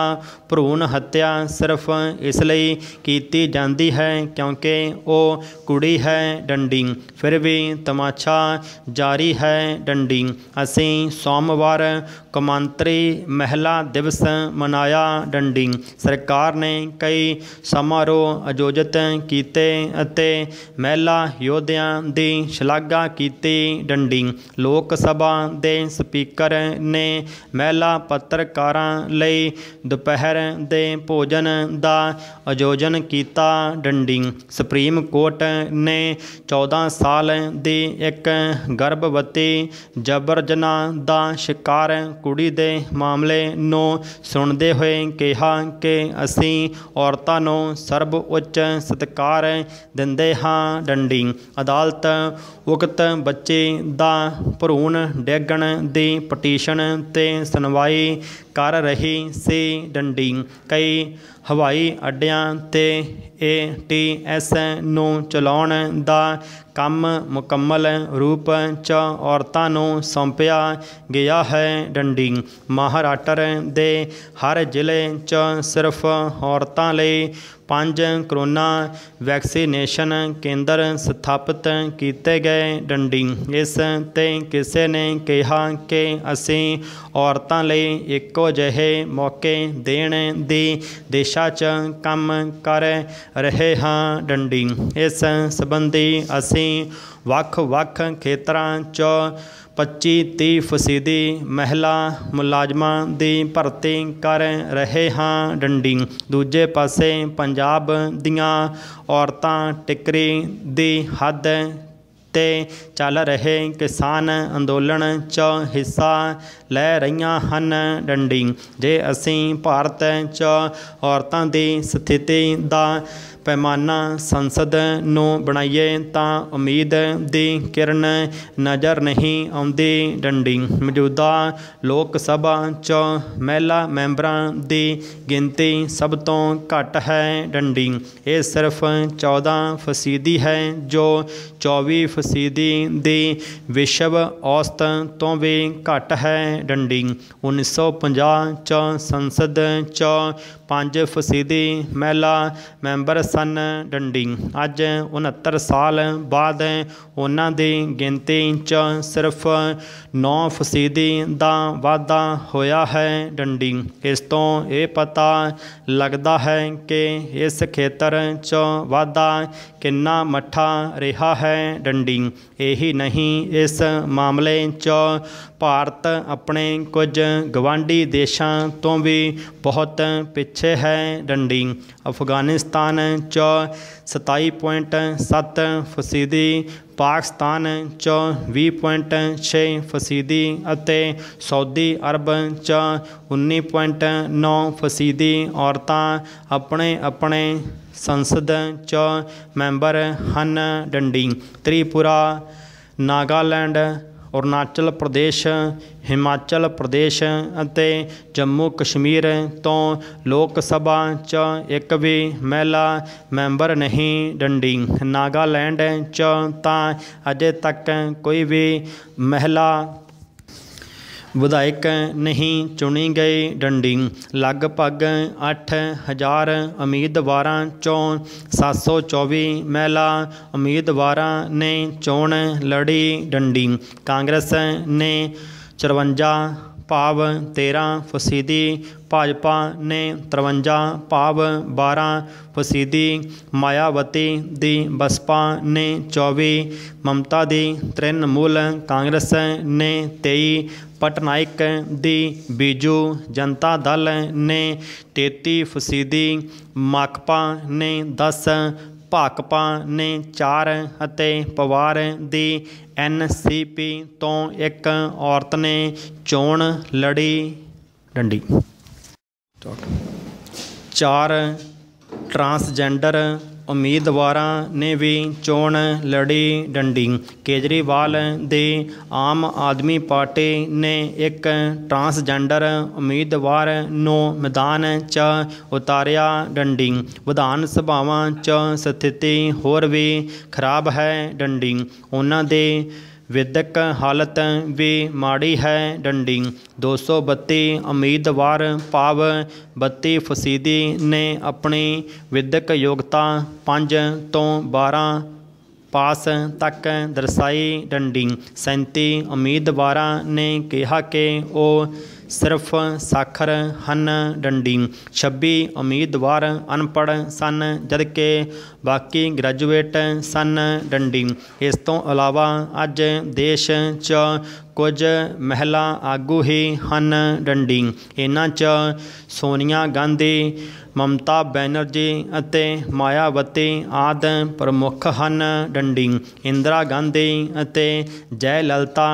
ਭਰੂਣ ਹੱਤਿਆ ਸਿਰਫ ਇਸ ਲਈ ਕੀਤੀ ਜਾਂਦੀ ਹੈ ਕਿਉਂਕਿ ਉਹ ਕੁੜੀ ਹੈ ਡੰਡੀ ਫਿਰ ਵੀ ਤਮਾਸ਼ਾ ਜਾਰੀ ਹੈ ਡੰਡੀ ਅਸੀਂ ਸੋਮਵਾਰ ਕਮੰਤਰੀ ਮਹਿਲਾ ਦਿਵਸ ਮਨਾਇਆ ਡੰਡੀ ਸਰਕਾਰ ਨੇ ਕਈ ਸਮਾਰੋਹ ਆਯੋਜਿਤ ਕੀਤੇ ਅਤੇ ਮਹਿਲਾ ਯੋਧਿਆਂ ਦੀ ਸ਼ਲਾਘਾ ਕੀਤੀ ਡੰਡੀ ਲੋਕ ਸਭਾ ਦੇ ਸਪੀਕਰ ਨੇ ਮਹਿਲਾ ਪੱਤਰਕਾਰਾਂ ਲਈ ਦੁਪਹਿਰ ਦੇ ਭੋਜਨ ਦਾ ਆਯੋਜਨ ਕੀਤਾ ਡੰਡੀ ਸੁਪਰੀਮ ਕੋਰਟ ਨੇ 14 ਸਾਲ ਦੀ ਇੱਕ ਗਰਭਵਤੀ ਜਬਰਜਨਾ ਦਾ ਸ਼ਿਕਾਰ ਕੁੜੀ ਦੇ ਮਾਮਲੇ ਨੂੰ ਸੁਣਦੇ ਹੋਏ ਕਿਹਾ ਕਿ ਅਸੀਂ ਔਰਤਾਂ ਨੂੰ ਸਰਬ ਉੱਚ ਸਤਿਕਾਰ ਕਰੈ ਦਿੰਦੇ ਹਾਂ ਡੰਡੀ ਅਦਾਲਤ ਉਕਤ ਬੱਚੇ ਦਾ ਭਰੂਣ ਡੈਗਣ ਦੇ ਪਟੀਸ਼ਨ ਤੇ ਸੁਣਵਾਈ ਕਰ ਰਹੀ ਸੀ ਡੰਡੀ ਕਈ ਹਵਾਈ ਅੱਡਿਆਂ 'ਤੇ ਏ ਟੀ ਐਸ ਨੂੰ ਚਲਾਉਣ ਦਾ ਕੰਮ ਮੁਕੰਮਲ ਰੂਪ 'ਚ ਔਰਤਾਂ ਨੂੰ ਸੌਂਪਿਆ ਗਿਆ ਹੈ ਡੰਡੀ ਮਹਾਰਾਸ਼ਟਰ ਦੇ ਹਰ ਜ਼ਿਲ੍ਹੇ 'ਚ ਸਿਰਫ ਔਰਤਾਂ ਲਈ 5 ਕਰੋਨਾ ਵੈਕਸੀਨੇਸ਼ਨ ਕੇਂਦਰ ਸਥਾਪਿਤ ਕੀਤੇ ਗਏ ਡੰਡੀ ਇਸ ਤੇ ਕਿਸੇ ਨੇ ਕਿਹਾ ਕਿ ਅਸੀਂ ਔਰਤਾਂ ਲਈ ਇੱਕੋ ਜਿਹੇ ਮੌਕੇ ਦੇਣ ਦੀ ਦੇਸ਼ਾਂ ਚ ਕੰਮ ਕਰ ਰਹੇ ਹਾਂ ਡੰਡੀ ਇਸ ਸੰਬੰਧੀ ਅਸੀਂ ਵੱਖ-ਵੱਖ ਖੇਤਰਾਂ 'ਚ 25-30 ਫਸੀਦੀ ਮਹਿਲਾ ਮੁਲਾਜ਼ਮਾਂ ਦੀ ਭਰਤੀ ਕਰ ਰਹੇ ਹਾਂ ਡੰਡੀ ਦੂਜੇ ਪਾਸੇ ਪੰਜਾਬ ਦੀਆਂ ਔਰਤਾਂ ਟਿਕਰੀ ਦੀ ਹੱਦ ਤੇ ਚੱਲ ਰਹੇ ਕਿਸਾਨ ਅੰਦੋਲਨ 'ਚ ਹਿੱਸਾ ਲੈ ਰਹੀਆਂ ਹਨ ਡੰਡੀ ਜੇ ਅਸੀਂ ਭਾਰਤ 'ਚ ਔਰਤਾਂ ਦੀ ਸਥਿਤੀ ਦਾ ਪੈਮਾਨਾ ਸੰਸਦ ਨੂੰ ਬਣਾਈਏ ਤਾਂ ਉਮੀਦ ਦੀ ਕਿਰਨ ਨਜ਼ਰ ਨਹੀਂ ਆਉਂਦੀ ਡੰਡੀ ਮੌਜੂਦਾ ਲੋਕ ਸਭਾ ਚ ਮਹਿਲਾ ਮੈਂਬਰਾਂ ਦੀ ਗਿਣਤੀ ਸਭ ਤੋਂ ਘੱਟ ਹੈ ਡੰਡੀ ਇਹ ਸਿਰਫ 14% ਹੈ ਜੋ 24% ਦੀ ਵਿਸ਼ਵ ਔਸਤ ਤੋਂ ਵੀ ਘੱਟ ਹੈ ਡੰਡੀ 1950 ਚ ਸੰਸਦ ਚ ਪੰਜ ਫਸੀਦੀ ਮਹਿਲਾ ਮੈਂਬਰ ਸਨ ਡੰਡੀ ਅੱਜ 69 ਸਾਲ ਬਾਅਦ ਉਹਨਾਂ ਦੀ ਗਿਣਤੀ 'ਚ ਸਿਰਫ 9 ਫਸੀਦੀ ਦਾ ਵਾਧਾ ਹੋਇਆ ਹੈ ਡੰਡੀ ਇਸ ਤੋਂ ਇਹ ਪਤਾ ਲੱਗਦਾ ਹੈ ਕਿ ਇਸ ਖੇਤਰ 'ਚ ਵਾਧਾ ਕਿੰਨਾ ਮੱਠਾ ਰਿਹਾ ਹੈ ਡੰਡੀ ਇਹੀ ਨਹੀਂ ਇਸ ਮਾਮਲੇ 'ਚ ਭਾਰਤ ਆਪਣੇ ਕੁਝ ਗਵਾਂਢੀ ਦੇਸ਼ਾਂ ਤੋਂ ਵੀ ਬਹੁਤ ਪਿੱਛੇ ਹੈ ਡੰਡੀ ਅਫਗਾਨਿਸਤਾਨ 'ਚ 27.7% ਪਾਕਿਸਤਾਨ 'ਚ 20.6 ਫੀਸਦੀ ਅਤੇ ਸਾਊਦੀ ਅਰਬ 'ਚ 19.9 ਫੀਸਦੀ ਔਰਤਾਂ ਆਪਣੇ ਆਪਣੇ ਸੰਸਦ ਚ ਮੈਂਬਰ ਹਨ ਡੰਡੀ ਤ੍ਰਿਪੁਰਾ ਨਾਗਾਲੈਂਡ ਅਰੁਣਾਚਲ ਪ੍ਰਦੇਸ਼ ਹਿਮਾਚਲ ਪ੍ਰਦੇਸ਼ ਅਤੇ ਜੰਮੂ ਕਸ਼ਮੀਰ ਤੋਂ ਲੋਕ ਸਭਾ 'ਚ ਇੱਕ ਵੀ ਮਹਿਲਾ ਮੈਂਬਰ ਨਹੀਂ ਡੰਡੀ ਨਾਗਾਲੈਂਡ 'ਚ ਤਾਂ ਅਜੇ ਤੱਕ ਕੋਈ ਵੀ ਮਹਿਲਾ ਵਿਧਾਇਕ ਨਹੀਂ ਚੁਣੀ ਗਏ ਡੰਡੀ ਲਗਭਗ 8000 ਉਮੀਦਵਾਰਾਂ ਚੋਂ 724 ਮਹਿਲਾ ਉਮੀਦਵਾਰਾਂ ਨੇ ਚੋਣ ਲੜੀ ਡੰਡੀ ਕਾਂਗਰਸ ਨੇ 54 ਭਾਵ 13 ਫਸੀਦੀ ਭਾਜਪਾ ਨੇ 53 ਭਾਵ 12 ਫਸੀਦੀ ਮਾਇਆਵਤੀ ਦੀ ਬਸਪਾ ਨੇ 24 ਮਮਤਾ ਦੀ ਤ੍ਰਿਨਮੂਲ ਕਾਂਗਰਸ ਨੇ 23 ਪਟਨਾਇਕ ਦੀ ਬੀਜੂ ਜਨਤਾ ਦਲ ਨੇ 33 ਫਸੀਦੀ ਮਾਕਪਾ ਨੇ 10 ਭਾਕਪਾ ਨੇ 4 ਅਤੇ ਪਵਾਰ ਦੀ ਐਨਸੀਪੀ ਤੋਂ ਇੱਕ ਔਰਤ ਨੇ ਚੋਣ ਲੜੀ ਡੰਡੀ ਚਾਰ ਟਰਾਂਸਜੈਂਡਰ ਉਮੀਦਵਾਰਾਂ ਨੇ ਵੀ ਚੋਣ ਲੜੀ ਡੰਡੀ ਕੇਜਰੀਵਾਲ ਦੇ ਆਮ ਆਦਮੀ ਪਾਰਟੀ ਨੇ ਇੱਕ ਟਰਾਂਸਜੈਂਡਰ ਉਮੀਦਵਾਰ ਨੂੰ ਮੈਦਾਨ 'ਚ ਉਤਾਰਿਆ ਡੰਡੀ ਵਿਧਾਨ ਸਭਾਵਾਂ 'ਚ ਸਥਿਤੀ ਹੋਰ ਵੀ ਖਰਾਬ ਹੈ ਡੰਡੀ ਉਹਨਾਂ ਦੇ ਵਿਦਕ ਹਾਲਤ ਵੀ ਮਾੜੀ ਹੈ ਡੰਡੀ 232 ਉਮੀਦਵਾਰ ਪਾਵ 32 ਫਸੀਦੀ ਨੇ ਆਪਣੀ ਵਿਦਕ ਯੋਗਤਾ 5 ਤੋਂ 12 ਪਾਸ ਤੱਕ ਦਰਸਾਈ ਡੰਡੀ 37 ਉਮੀਦਵਾਰਾਂ ਨੇ ਕਿਹਾ ਕਿ ਉਹ ਸਿਰਫ ਸਾਖਰ ਹਨ ਡੰਡੀ 26 ਉਮੀਦਵਾਰ ਅਨਪੜ ਸਨ ਜਦਕਿ ਬਾਕੀ ਗ੍ਰੈਜੂਏਟ ਸਨ ਡੰਡੀ ਇਸ ਤੋਂ ਇਲਾਵਾ ਅੱਜ ਦੇਸ਼ 'ਚ ਕੁਝ ਮਹਿਲਾ ਆਗੂ ਹੀ ਹਨ ਡੰਡੀ ਇਹਨਾਂ 'ਚ ਸੋਨੀਆ ਗਾਂਧੀ ਮਮਤਾ ਬੈਨਰਜੀ ਅਤੇ ਮਾਇਆਵਤੀ ਆਦ ਪ੍ਰਮੁੱਖ ਹਨ ਡੰਡੀ ਇੰਦਰਾ ਗਾਂਧੀ ਅਤੇ ਜੈ ਲਲਤਾ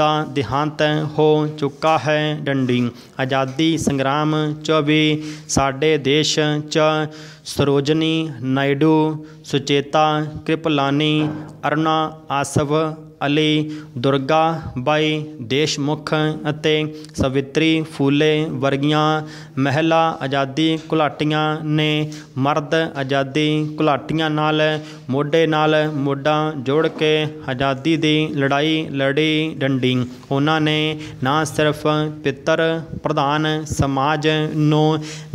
ਦਾ ਦੇਹਾਂਤ ਹੋ ਚੁੱਕਾ ਹੈ ਡੰਡੀ ਆਜ਼ਾਦੀ ਸੰਗਰਾਮ 'ਚ ਵੀ ਸਾਡੇ ਦੇਸ਼ 'ਚ ਸਰੋਜਨੀ ਨਾਇਡੂ ਸੁਚੇਤਾ ਕ੍ਰਿਪਲਾਨੀ ਅਰਨਾ ਆਸਵ ਅਲੀ ਦੁਰਗਾ ਬਾਈ ਦੇਸ਼ਮੁਖ ਅਤੇ ਸਵਿਤਰੀ ਫੂਲੇ ਵਰਗੀਆਂ ਮਹਿਲਾ ਆਜ਼ਾਦੀ ਘੁਲਾਟੀਆਂ ਨੇ ਮਰਦ ਆਜ਼ਾਦੀ ਘੁਲਾਟੀਆਂ ਨਾਲ ਮੋਢੇ ਨਾਲ ਮੋਢਾ ਜੋੜ ਕੇ ਆਜ਼ਾਦੀ ਦੀ ਲੜਾਈ ਲੜੀ ਡੰਡੀ ਉਹਨਾਂ ਨੇ ਨਾ ਸਿਰਫ ਪਿੱਤਰ ਪ੍ਰਧਾਨ ਸਮਾਜ ਨੂੰ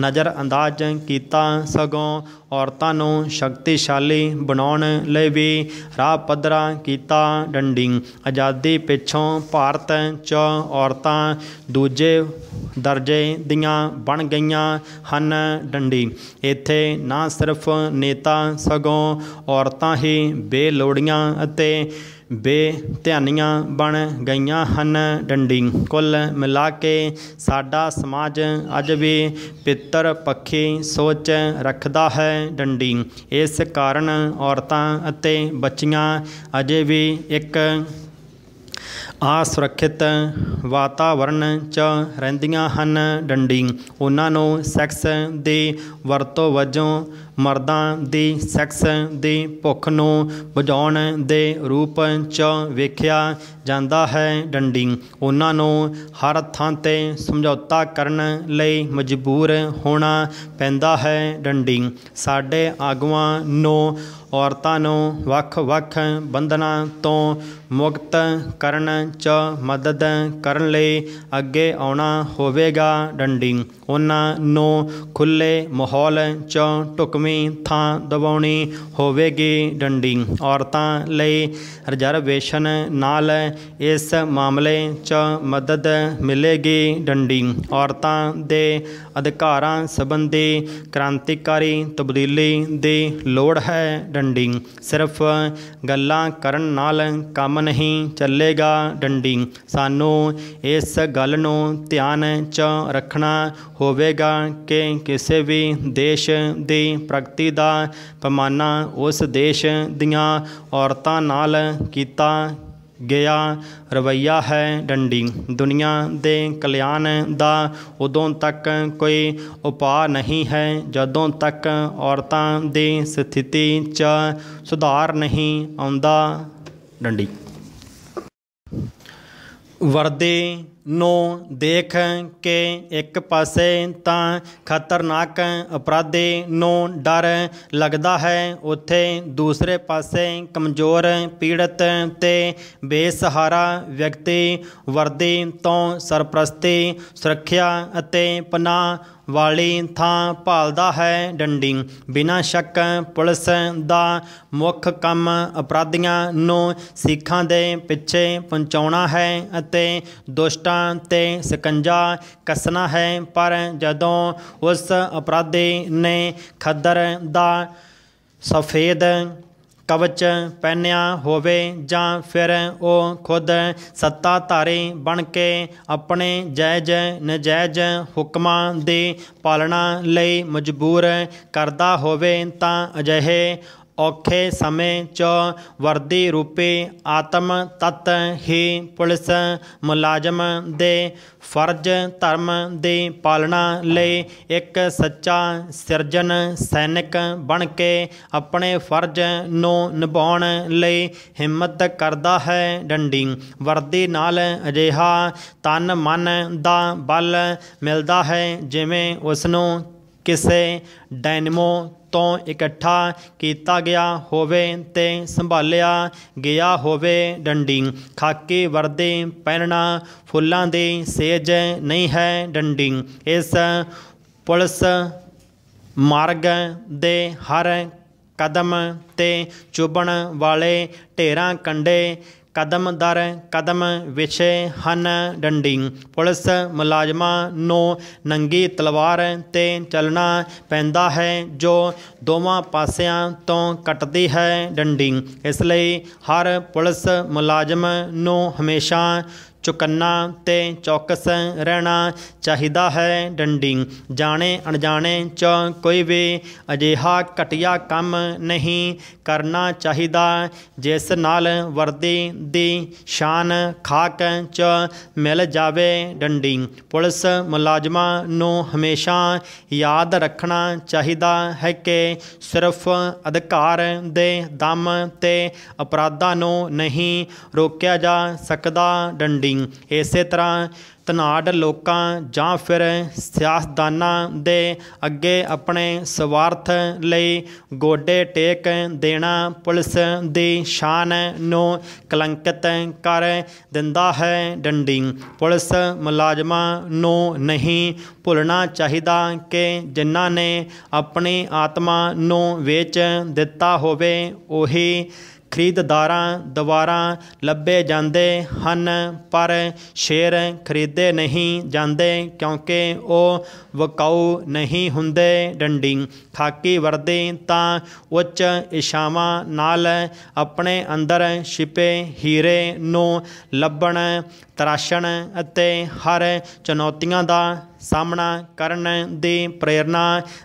ਨਜ਼ਰ ਅੰਦਾਜ਼ ਕੀਤਾ ਸਗ ਅੱਗੋਂ ਔਰਤਾਂ ਨੂੰ ਸ਼ਕਤੀਸ਼ਾਲੀ ਬਣਾਉਣ ਲਈ ਵੀ ਰਾਹ ਪੱਧਰਾ ਕੀਤਾ ਡੰਡੀ ਆਜ਼ਾਦੀ ਪਿੱਛੋਂ ਭਾਰਤ 'ਚ ਔਰਤਾਂ ਦੂਜੇ ਦਰਜੇ ਦੀਆਂ ਬਣ ਗਈਆਂ ਹਨ ਡੰਡੀ ਇੱਥੇ ਨਾ ਸਿਰਫ ਨੇਤਾ ਸਗੋਂ ਔਰਤਾਂ ਹੀ ਬੇਲੋੜੀਆਂ ਅਤੇ ਬੇਧਿਆਨੀਆਂ ਬਣ ਗਈਆਂ ਹਨ ਡੰਡੀ ਕੁੱਲ ਮਿਲਾ ਕੇ ਸਾਡਾ ਸਮਾਜ ਅੱਜ ਵੀ ਪਿੱਤਰ ਪੱਖੀ ਸੋਚ ਰੱਖਦਾ ਹੈ ਡੰਡੀ ਇਸ ਕਾਰਨ ਔਰਤਾਂ ਅਤੇ ਬੱਚੀਆਂ ਅਜੇ ਵੀ ਇੱਕ ਸੁਰੱਖਿਤ ਵਾਤਾਵਰਣ 'ਚ ਰਹਿੰਦੀਆਂ ਹਨ ਡੰਡੀ ਉਹਨਾਂ ਨੂੰ ਸੈਕਸ ਦੀ ਵਰਤੋਂ ਵਜੋਂ ਮਰਦਾਂ ਦੀ ਸੈਕਸ ਦੀ ਭੁੱਖ ਨੂੰ ਬੁਝਾਉਣ ਦੇ ਰੂਪ 'ਚ ਵੇਖਿਆ ਜਾਂਦਾ ਹੈ ਡੰਡੀ ਉਹਨਾਂ ਨੂੰ ਹਰ ਥਾਂ ਤੇ ਸਮਝੌਤਾ ਕਰਨ ਲਈ ਮਜਬੂਰ ਹੋਣਾ ਪੈਂਦਾ ਹੈ ਡੰਡੀ ਸਾਡੇ ਆਗੂਆਂ ਨੂੰ ਔਰਤਾਂ ਨੂੰ ਵੱਖ-ਵੱਖ ਬੰਧਨਾਂ ਤੋਂ ਮੁਕਤ ਕਰਨ 'ਚ ਮਦਦ ਕਰਨ ਲਈ ਅੱਗੇ ਆਉਣਾ ਹੋਵੇਗਾ ਡੰਡੀ ਉਹਨਾਂ ਨੂੰ ਖੁੱਲੇ ਮਾਹੌਲ 'ਚ ਟੁਕ ਛੇਵੇਂ ਥਾਂ ਦਬਾਉਣੀ ਹੋਵੇਗੀ ਡੰਡੀ ਔਰਤਾਂ ਲਈ ਰਿਜ਼ਰਵੇਸ਼ਨ ਨਾਲ ਇਸ ਮਾਮਲੇ 'ਚ ਮਦਦ ਮਿਲੇਗੀ ਡੰਡੀ ਔਰਤਾਂ ਦੇ ਅਧਿਕਾਰਾਂ ਸੰਬੰਧੀ ਕ੍ਰਾਂਤੀਕਾਰੀ ਤਬਦੀਲੀ ਦੀ ਲੋੜ ਹੈ ਡੰਡੀ ਸਿਰਫ ਗੱਲਾਂ ਕਰਨ ਨਾਲ ਕੰਮ ਨਹੀਂ ਚੱਲੇਗਾ ਡੰਡੀ ਸਾਨੂੰ ਇਸ ਗੱਲ ਨੂੰ ਧਿਆਨ 'ਚ ਰੱਖਣਾ ਹੋਵੇਗਾ ਕਿ ਕਿਸੇ ਵੀ ਦੇਸ਼ ਦੀ ਭਗਤੀ ਦਾ ਪਮਾਨਾ ਉਸ ਦੇਸ਼ ਦੀਆਂ ਔਰਤਾਂ ਨਾਲ ਕੀਤਾ ਗਿਆ ਰਵਈਆ ਹੈ ਡੰਡੀ ਦੁਨੀਆ ਦੇ ਕਲਿਆਣ ਦਾ ਉਦੋਂ ਤੱਕ ਕੋਈ ਉਪਾਅ ਨਹੀਂ ਹੈ ਜਦੋਂ ਤੱਕ ਔਰਤਾਂ ਦੀ ਸਥਿਤੀ 'ਚ ਸੁਧਾਰ ਨਹੀਂ ਆਉਂਦਾ ਡੰਡੀ ਵਰਦੇ ਨੂੰ ਦੇਖ ਕੇ ਇੱਕ ਪਾਸੇ ਤਾਂ ਖਤਰਨਾਕ ਅਪਰਾਧੀ ਨੂੰ ਡਰ ਲੱਗਦਾ ਹੈ ਉੱਥੇ ਦੂਸਰੇ ਪਾਸੇ ਕਮਜ਼ੋਰ ਪੀੜਤ ਤੇ ਬੇਸਹਾਰਾ ਵਿਅਕਤੀ ਵਰਦੀ ਤੋਂ ਸਰਪ੍ਰਸਤੀ ਸੁਰੱਖਿਆ ਅਤੇ ਪਨਾਹ ਵਾਲੀ ਥਾਂ ਭਾਲਦਾ ਹੈ ਡੰਡੀ ਬਿਨਾਂ ਸ਼ੱਕ ਪੁਲਿਸ ਦਾ ਮੁੱਖ ਕੰਮ ਅਪਰਾਧੀਆਂ ਨੂੰ ਸਿੱਖਾਂ ਦੇ ਪਿੱਛੇ ਪਹੁੰਚਾਉਣਾ ਹੈ ਅਤੇ ਦੁਸ਼ਟਾਂ ਤੇ ਸਕੰਜਾ ਕਸਣਾ ਹੈ ਪਰ ਜਦੋਂ ਉਸ ਅਪਰਾਧੀ ਨੇ ਖੱਦਰ ਦਾ ਸਫੇਦ ਕਵਚ ਪਹਿਨਿਆ ਹੋਵੇ ਜਾਂ ਫਿਰ ਉਹ ਖੁਦ ਸੱਤਾ ਧਾਰੇ ਬਣ ਕੇ ਆਪਣੇ ਜਾਇਜ਼ ਨਜਾਇਜ਼ ਹੁਕਮਾਂ ਦੇ ਪਾਲਣਾ ਲਈ ਮਜਬੂਰ ਕਰਦਾ ਹੋਵੇ ਤਾਂ ਅਜਿਹੇ ਔਖੇ ਸਮੇਂ ਚ ਵਰਦੀ ਰੂਪੇ ਆਤਮ ਤਤ ਹੀ ਪੁਲਿਸ ਮੁਲਾਜ਼ਮ ਦੇ ਫਰਜ਼ ਧਰਮ ਦੀ ਪਾਲਣਾ ਲਈ ਇੱਕ ਸੱਚਾ ਸਿਰਜਣ ਸੈਨਿਕ ਬਣ ਕੇ ਆਪਣੇ ਫਰਜ਼ ਨੂੰ ਨਿਭਾਉਣ ਲਈ ਹਿੰਮਤ ਕਰਦਾ ਹੈ ਡੰਡੀ ਵਰਦੀ ਨਾਲ ਅਜਿਹਾ ਤਨ ਮਨ ਦਾ ਬਲ ਮਿਲਦਾ ਹੈ ਜਿਵੇਂ ਉਸ ਨੂੰ ਕਿਸੇ ਡਾਇਨਮੋ ਤੋਂ ਇਕੱਠਾ ਕੀਤਾ ਗਿਆ ਹੋਵੇ ਤੇ ਸੰਭਾਲਿਆ ਗਿਆ ਹੋਵੇ ਡੰਡੀ ਖਾਕੀ ਵਰਦੇ ਪਹਿਨਣਾ ਫੁੱਲਾਂ ਦੀ ਸੇਜ ਨਹੀਂ ਹੈ ਡੰਡੀ ਇਸ ਪੁਲਿਸ ਮਾਰਗ ਦੇ ਹਰ ਕਦਮ ਤੇ ਚੁਬਣ ਵਾਲੇ ਢੇਰਾਂ ਕੰਡੇ ਕਦਮ ਦਰ ਕਦਮ ਵਿਛੇ ਹਨ ਡੰਡੀ ਪੁਲਿਸ ਮੁਲਾਜ਼ਮਾਂ ਨੂੰ ਨੰਗੀ ਤਲਵਾਰ ਤੇ ਚੱਲਣਾ ਪੈਂਦਾ ਹੈ ਜੋ ਦੋਵਾਂ ਪਾਸਿਆਂ ਤੋਂ ਕੱਟਦੀ ਹੈ ਡੰਡੀ ਇਸ ਲਈ ਹਰ ਪੁਲਿਸ ਮੁਲਾਜ਼ਮ ਨੂੰ ਹਮੇਸ਼ਾ ਚੁਕੰਨਾ ਤੇ ਚੌਕਸ ਰਹਿਣਾ ਚਾਹੀਦਾ ਹੈ ਡੰਡੀ ਜਾਣੇ ਅਣਜਾਣੇ ਚ ਕੋਈ ਵੀ ਅਜਿਹਾ ਘਟਿਆ ਕੰਮ ਨਹੀਂ ਕਰਨਾ ਚਾਹੀਦਾ ਜਿਸ ਨਾਲ ਵਰਦੀ ਦੀ ਸ਼ਾਨ ਖਾਕ ਚ ਮਿਲ ਜਾਵੇ ਡੰਡੀ ਪੁਲਿਸ ਮੁਲਾਜ਼ਮਾਂ ਨੂੰ ਹਮੇਸ਼ਾ ਯਾਦ ਰੱਖਣਾ ਚਾਹੀਦਾ ਹੈ ਕਿ ਸਿਰਫ ਅਧਿਕਾਰ ਦੇ ਦਮ ਤੇ ਅਪਰਾਧਾਂ ਨੂੰ ਨਹੀਂ ਰੋਕਿਆ ਜਾ ਸਕਦਾ ਡੰਡੀ ਦੀ ਇਸੇ ਤਰ੍ਹਾਂ ਤਨਾੜ ਲੋਕਾਂ ਜਾਂ ਫਿਰ ਸਿਆਸਦਾਨਾਂ ਦੇ ਅੱਗੇ ਆਪਣੇ ਸਵਾਰਥ ਲਈ ਗੋਡੇ ਟੇਕ ਦੇਣਾ ਪੁਲਿਸ ਦੀ ਸ਼ਾਨ ਨੂੰ ਕਲੰਕਿਤ ਕਰ ਦਿੰਦਾ ਹੈ ਡੰਡੀ ਪੁਲਿਸ ਮੁਲਾਜ਼ਮਾਂ ਨੂੰ ਨਹੀਂ ਭੁੱਲਣਾ ਚਾਹੀਦਾ ਕਿ ਜਿਨ੍ਹਾਂ ਨੇ ਆਪਣੀ ਆਤਮਾ ਨੂੰ ਵੇਚ ਦਿੱਤਾ ਹੋਵੇ ਉਹੀ ਖਰੀਦਦਾਰਾਂ ਦੁਆਰਾ ਲੱਭੇ ਜਾਂਦੇ ਹਨ ਪਰ ਸ਼ੇਅਰ ਖਰੀਦੇ ਨਹੀਂ ਜਾਂਦੇ ਕਿਉਂਕਿ ਉਹ ਵਕਾਉ ਨਹੀਂ ਹੁੰਦੇ ਡੰਡਿੰਗ ਖਾਕੀ ਵਰਦੇ ਤਾਂ ਉੱਚ ਇਸ਼ਾਵਾਂ ਨਾਲ ਆਪਣੇ ਅੰਦਰ ਛਿਪੇ ਹੀਰੇ ਨੂੰ ਲੱਭਣ ਤਰਾਸ਼ਣ ਅਤੇ ਹਰ ਚੁਣੌਤੀਆਂ ਦਾ ਸਾਹਮਣਾ ਕਰਨ ਦੇ ਪ੍ਰੇਰਣਾ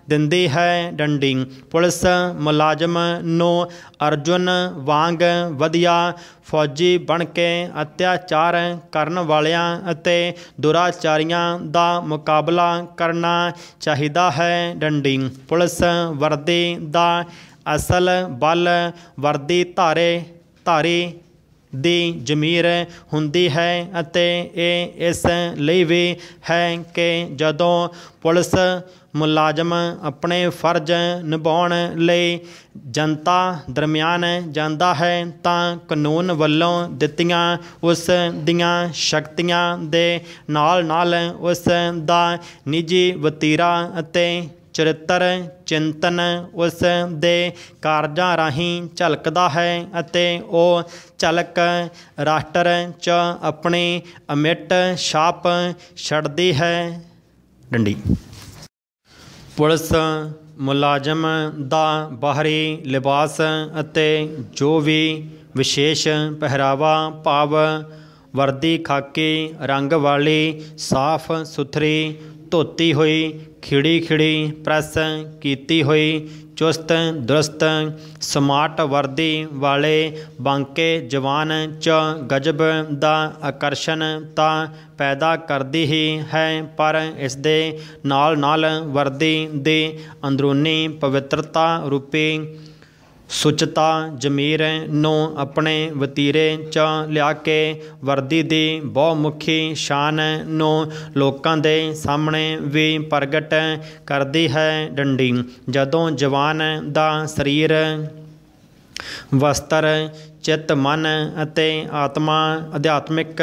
ਦਿੰਦੀ ਹੈ ਡੰਡੀ ਪੁਲਿਸ ਮੁਲਾਜ਼ਮ ਨੂੰ ਅਰਜੁਨ ਵਾਂਗ ਵਧੀਆ ਫੌਜੀ ਬਣ ਕੇ ਅਤਿਆਚਾਰ ਕਰਨ ਵਾਲਿਆਂ ਅਤੇ ਦੁਰਾਚਾਰੀਆਂ ਦਾ ਮੁਕਾਬਲਾ ਕਰਨਾ ਚਾਹੀਦਾ ਹੈ ਡੰਡੀ ਪੁਲਿਸ ਵਰਦੀ ਦਾ ਅਸਲ ਬਲ ਵਰਦੀ ਧਾਰੇ ਧਾਰੇ ਦੀ ਜ਼ਮੀਰ ਹੁੰਦੀ ਹੈ ਅਤੇ ਇਹ ਇਸ ਲਈ ਵੀ ਹੈ ਕਿ ਜਦੋਂ ਪੁਲਿਸ ਮੁਲਾਜ਼ਮ ਆਪਣੇ ਫਰਜ਼ ਨਿਭਾਉਣ ਲਈ ਜਨਤਾ ਦਰਮਿਆਨ ਜਾਂਦਾ ਹੈ ਤਾਂ ਕਾਨੂੰਨ ਵੱਲੋਂ ਦਿੱਤੀਆਂ ਉਸ ਦੀਆਂ ਸ਼ਕਤੀਆਂ ਦੇ ਨਾਲ ਨਾਲ ਉਸ ਦਾ ਨਿੱਜੀ ਵਤੀਰਾ ਅਤੇ ਚਰਿੱਤਰ ਚਿੰਤਨ ਉਸ ਦੇ ਕਾਰਜਾਂ ਰਾਹੀਂ ਝਲਕਦਾ ਹੈ ਅਤੇ ਉਹ ਝਲਕ ਰਾਸ਼ਟਰ 'ਚ ਆਪਣੇ ਅਮਿੱਟ ਛਾਪ ਛੱਡਦੀ ਹੈ ਡੰਡੀ ਪੁਲਿਸ ਮੁਲਾਜ਼ਮ ਦਾ ਬਾਹਰੀ ਲਿਬਾਸ ਅਤੇ ਜੋ ਵੀ ਵਿਸ਼ੇਸ਼ ਪਹਿਰਾਵਾ ਭਾਵ ਵਰਦੀ ਖਾਕੀ ਰੰਗ ਵਾਲੀ ਸਾਫ਼ ਸੁਥਰੀ ਧੋਤੀ ਹੋਈ ਖਿੜੀ ਖਿੜੀ ਪ੍ਰੈਸ ਕੀਤੀ ਹੋਈ ਚੁਸਤ ਦਰਸਤ ਸਮਾਰਟ ਵਰਦੀ ਵਾਲੇ ਬਾਂਕੇ ਜਵਾਨ ਚ ਗਜਬ ਦਾ ਆਕਰਸ਼ਣ ਤਾਂ ਪੈਦਾ ਕਰਦੀ ਹੀ ਹੈ ਪਰ ਇਸ ਦੇ ਨਾਲ ਨਾਲ ਵਰਦੀ ਦੀ ਅੰਦਰੂਨੀ ਪਵਿੱਤਰਤਾ ਰੂਪੀ ਸੁਚਤਾ ਜਮੀਰੈ ਨੋ ਆਪਣੇ ਵਤੀਰੇ ਚ ਲਿਆ ਕੇ ਵਰਦੀ ਦੀ ਬਹੁਮੁਖੀ ਸ਼ਾਨ ਨੂੰ ਲੋਕਾਂ ਦੇ ਸਾਹਮਣੇ ਵੀ ਪ੍ਰਗਟ ਕਰਦੀ ਹੈ ਡੰਡੀ ਜਦੋਂ ਜਵਾਨ ਦਾ ਸਰੀਰ ਵਸਤਰ ਚਿੱਤ ਮਨ ਅਤੇ ਆਤਮਾ ਅਧਿਆਤਮਿਕ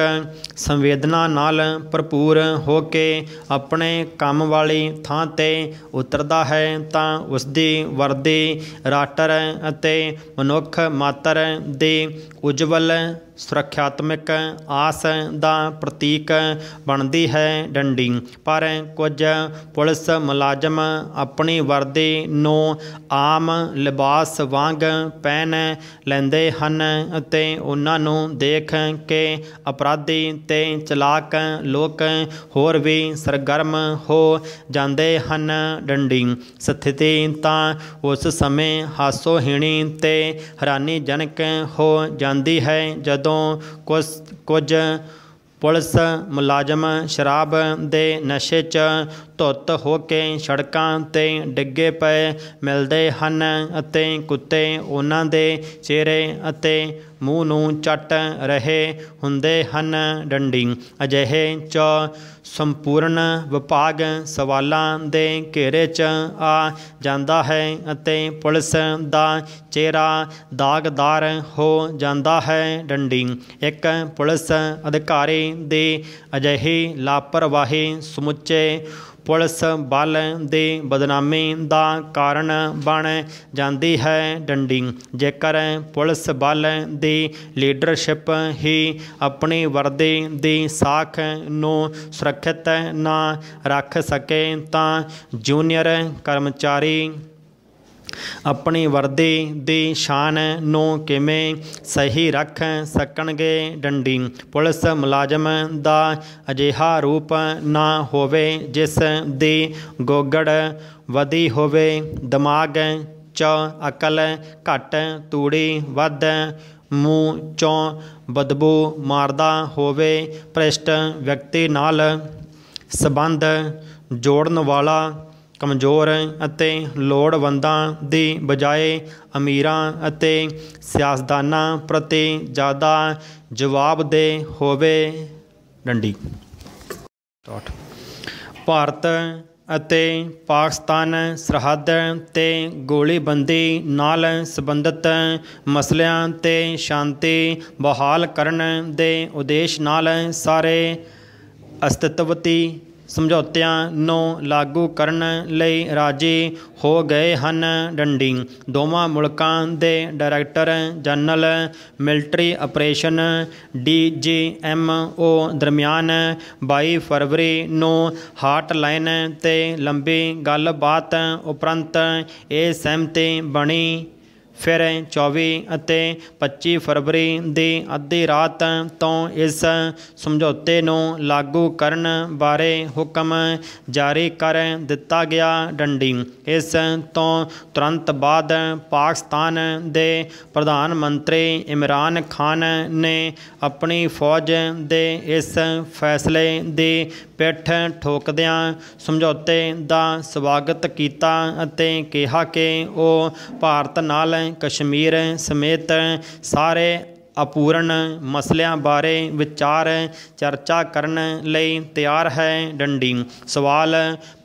ਸੰਵੇਦਨਾ ਨਾਲ ਭਰਪੂਰ ਹੋ ਕੇ ਆਪਣੇ ਕੰਮ ਵਾਲੀ ਥਾਂ ਤੇ ਉਤਰਦਾ ਹੈ ਤਾਂ ਉਸ ਦੀ ਵਰਦੀ ਰਾਟਰ ਅਤੇ ਮਨੁੱਖ ਮਾਤਰ ਦੇ ਉਜਵਲ ਹੈ ਸੁਰੱਖਿਆਤਮਕ ਆਸ ਦਾ ਪ੍ਰਤੀਕ ਬਣਦੀ ਹੈ ਡੰਡੀ ਪਰ ਕੁਝ ਪੁਲਿਸ ਮੁਲਾਜ਼ਮ ਆਪਣੀ ਵਰਦੀ ਨੂੰ ਆਮ ਲਿਬਾਸ ਵਾਂਗ ਪਹਿਨ ਲੈਂਦੇ ਹਨ ਅਤੇ ਉਹਨਾਂ ਨੂੰ ਦੇਖ ਕੇ ਅਪਰਾਧੀ ਤੇ ਚਲਾਕ ਲੋਕ ਹੋਰ ਵੀ ਸਰਗਰਮ ਹੋ ਜਾਂਦੇ ਹਨ ਡੰਡੀ ਸਥਿਤੀ ਤਾਂ ਉਸ ਸਮੇਂ ਹਾਸੋਹੀਣੀ ਤੇ ਹੈਰਾਨੀਜਨਕ ਹੋ ਜਾਂਦੀ ਜਾਂਦੀ ਹੈ ਜਦੋਂ ਕੁਝ ਕੁਝ ਪੁਲਿਸ ਮੁਲਾਜ਼ਮ ਸ਼ਰਾਬ ਦੇ ਨਸ਼ੇ 'ਚ ਧੁੱਤ ਹੋ ਕੇ ਸੜਕਾਂ ਤੇ ਡਿੱਗੇ ਪਏ ਮਿਲਦੇ ਹਨ ਅਤੇ ਕੁੱਤੇ ਉਹਨਾਂ ਦੇ ਚਿਹਰੇ ਅਤੇ ਮੂੰਹ ਨੂੰ ਚੱਟ ਰਹੇ ਹੁੰਦੇ ਹਨ ਡੰਡੀ ਅਜਿਹੇ ਚ ਸੰਪੂਰਨ ਵਿਭਾਗ ਸਵਾਲਾਂ ਦੇ ਘੇਰੇ 'ਚ ਆ ਜਾਂਦਾ ਹੈ ਅਤੇ ਪੁਲਿਸ ਦਾ ਚਿਹਰਾ ਦਾਗਦਾਰ ਹੋ ਜਾਂਦਾ ਹੈ ਡੰਡੀ ਇੱਕ ਪੁਲਿਸ ਅਧਿਕਾਰੀ ਦੇ ਅਜਿਹੀ ਲਾਪਰਵਾਹੀ ਸਮੁੱਚੇ ਪੁਲਿਸ ਬਲ ਦੇ ਬਦਨਾਮੀ ਦਾ ਕਾਰਨ ਬਣ ਜਾਂਦੀ ਹੈ ਡੰਡੀ ਜੇਕਰ ਪੁਲਿਸ ਬਲ ਦੀ ਲੀਡਰਸ਼ਿਪ ਹੀ ਆਪਣੇ ਵਰਦੇ ਦੀ ਸਾਖ ਨੂੰ ਸੁਰੱਖਿਅਤ ਨਾ ਰੱਖ ਸਕੇ ਤਾਂ ਜੂਨੀਅਰ ਕਰਮਚਾਰੀ ਆਪਣੀ ਵਰਦੀ ਦੀ ਸ਼ਾਨ ਨੂੰ ਕਿਵੇਂ ਸਹੀ ਰੱਖ ਸਕਣਗੇ ਡੰਡੀ ਪੁਲਿਸ ਮੁਲਾਜ਼ਮ ਦਾ ਅਜਿਹਾ ਰੂਪ ਨਾ ਹੋਵੇ ਜਿਸ ਦੀ ਗੋਗੜ ਵਧੀ ਹੋਵੇ ਦਿਮਾਗ ਚ ਅਕਲ ਘਟ ਤੂੜੀ ਵੱਧ ਮੂੰਹ ਚੋਂ ਬਦਬੂ ਮਾਰਦਾ ਹੋਵੇ ਪ੍ਰਸ਼ਟ ਵਿਅਕਤੀ ਨਾਲ ਸਬੰਧ ਜੋੜਨ ਵਾਲਾ ਕਮਜ਼ੋਰ ਅਤੇ ਲੋੜਵੰਦਾਂ ਦੀ ਬਜਾਏ ਅਮੀਰਾਂ ਅਤੇ ਸਿਆਸਦਾਨਾਂ ਪ੍ਰਤੀ ਜ਼ਿਆਦਾ ਜਵਾਬਦੇਹ ਹੋਵੇ ਡੰਡੀ ਭਾਰਤ ਅਤੇ ਪਾਕਿਸਤਾਨ ਸਰਹੱਦ ਤੇ ਗੋਲੀਬੰਦੀ ਨਾਲ ਸੰਬੰਧਿਤ ਮਸਲਿਆਂ ਤੇ ਸ਼ਾਂਤੀ ਬਹਾਲ ਕਰਨ ਦੇ ਉਦੇਸ਼ ਨਾਲ ਸਾਰੇ ਅਸਤਿਤਵਤੀ ਸਮਝੌਤਿਆਂ ਨੂੰ ਲਾਗੂ ਕਰਨ ਲਈ ਰਾਜੀ ਹੋ ਗਏ ਹਨ ਡੰਡੀ ਦੋਵਾਂ ਮੁਲਕਾਂ ਦੇ director general military operation DGMO ਦਰਮਿਆਨ 22 ਫਰਵਰੀ ਨੂੰ ਹਾਟਲਾਈਨ ਤੇ ਲੰਬੀ ਗੱਲਬਾਤ ਉਪਰੰਤ ਇਹ ਸਹਿਮਤੀ ਬਣੀ ਫਿਰ 24 ਅਤੇ 25 ਫਰਵਰੀ ਦੀ ਅੱਧੀ ਰਾਤ ਤੋਂ ਇਸ ਸਮਝੌਤੇ ਨੂੰ ਲਾਗੂ ਕਰਨ ਬਾਰੇ ਹੁਕਮ ਜਾਰੀ ਕਰ ਦਿੱਤਾ ਗਿਆ ਡੰਡੀ ਇਸ ਤੋਂ ਤੁਰੰਤ ਬਾਅਦ ਪਾਕਿਸਤਾਨ ਦੇ ਪ੍ਰਧਾਨ ਮੰਤਰੀ ਇਮਰਾਨ ਖਾਨ ਨੇ ਆਪਣੀ ਫੌਜ ਦੇ ਇਸ ਫੈਸਲੇ ਦੀ ਪਿੱਠ ਠੋਕਦਿਆਂ ਸਮਝੌਤੇ ਦਾ ਸਵਾਗਤ ਕੀਤਾ ਅਤੇ ਕਿਹਾ ਕਿ ਉਹ ਭਾਰਤ ਨਾਲ ਕਸ਼ਮੀਰ ਸਮੇਤ ਸਾਰੇ ਅਪੂਰਨ ਮਸਲਿਆਂ ਬਾਰੇ ਵਿਚਾਰ ਚਰਚਾ ਕਰਨ ਲਈ ਤਿਆਰ ਹੈ ਡੰਡੀ ਸਵਾਲ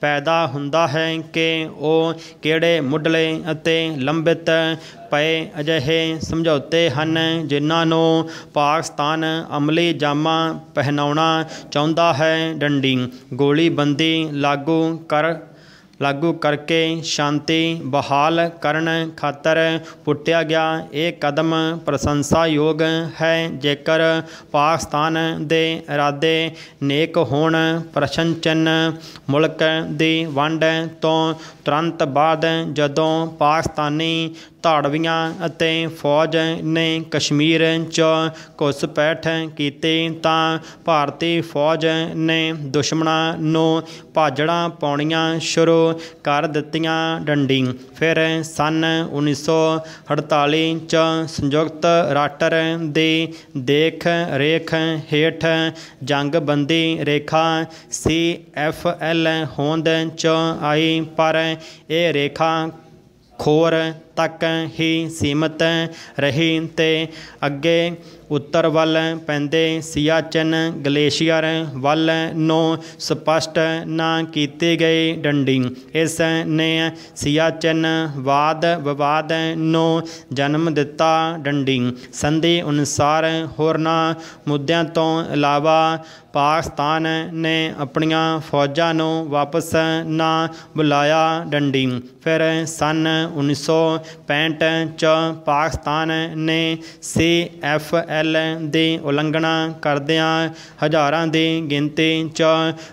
ਪੈਦਾ ਹੁੰਦਾ ਹੈ ਕਿ ਉਹ ਕਿਹੜੇ ਮੁੱਢਲੇ ਅਤੇ ਲੰਬਿਤ ਪਏ ਅਜਿਹੇ ਸਮਝੌਤੇ ਹਨ ਜਿਨ੍ਹਾਂ ਨੂੰ ਪਾਕਿਸਤਾਨ ਅਮਲੀ ਜਾਮਾ ਪਹਿਨਾਉਣਾ ਚਾਹੁੰਦਾ ਹੈ ਡੰਡੀ ਗੋਲੀਬੰਦੀ ਲਾਗੂ ਕਰ ਲਾਗੂ ਕਰਕੇ ਸ਼ਾਂਤੀ ਬਹਾਲ ਕਰਨ ਖਾਤਰ ਪੁੱਟਿਆ ਗਿਆ ਇਹ ਕਦਮ ਪ੍ਰਸ਼ੰਸਾਯੋਗ ਹੈ ਜੇਕਰ ਪਾਕਿਸਤਾਨ ਦੇ ਇਰਾਦੇ ਨੇਕ ਹੋਣ ਪ੍ਰਸ਼ੰਚਨ ਮੁਲਕ ਦੀ ਵੰਡ ਤੋਂ ਤੁਰੰਤ ਬਾਅਦ ਜਦੋਂ ਪਾਕਿਸਤਾਨੀ ਧਾੜਵੀਆਂ ਅਤੇ ਫੌਜ ਨੇ ਕਸ਼ਮੀਰ 'ਚ ਘੁਸਪੈਠ ਕੀਤੀ ਤਾਂ ਭਾਰਤੀ ਫੌਜ ਨੇ ਦੁਸ਼ਮਣਾਂ ਨੂੰ ਭਾਜੜਾਂ ਪਾਉਣੀਆਂ ਸ਼ੁਰੂ ਕਰ ਦਿੱਤੀਆਂ ਡੰਡੀ ਫਿਰ ਸਨ 1948 ਚ ਸੰਯੁਕਤ ਰਾਸ਼ਟਰ ਦੇ ਦੇਖ ਰੇਖ ਹੇਠ ਜੰਗਬੰਦੀ ਰੇਖਾ ਸੀ ਐਫ ਐਲ ਹੋਂਦ ਚ ਆਈ ਪਰ ਇਹ ਰੇਖਾ ਖੋਰ ਤੱਕ ਹੀ ਸੀਮਤ ਰਹੀ ਤੇ ਅੱਗੇ ਉੱਤਰ ਵੱਲ ਪੈਂਦੇ ਸਿਆਚਨ ਗਲੇਸ਼ੀਅਰ ਵੱਲ ਨੂੰ ਸਪਸ਼ਟ ਨਾ ਕੀਤੇ ਗਏ ਡੰਡੀ ਇਸ ਨੇ ਸਿਆਚਨ ਵਾਦ ਵਿਵਾਦ ਨੂੰ ਜਨਮ ਦਿੱਤਾ ਡੰਡੀ ਸੰਧੀ ਅਨੁਸਾਰ ਨਾ ਮੁੱਦਿਆਂ ਤੋਂ ਇਲਾਵਾ ਪਾਕਿਸਤਾਨ ਨੇ ਆਪਣੀਆਂ ਫੌਜਾਂ ਨੂੰ ਵਾਪਸ ਨਾ ਬੁਲਾਇਆ ਡੰਡੀ ਫਿਰ ਸਨ 1900 ਪੈਂਟ ਚ ਪਾਕਿਸਤਾਨ ਨੇ ਸੀ ਐਫ ਐਲ ਦੇ ਉਲੰਘਣਾ ਕਰਦਿਆਂ ਹਜ਼ਾਰਾਂ ਦੀ ਗਿਣਤੀ ਚ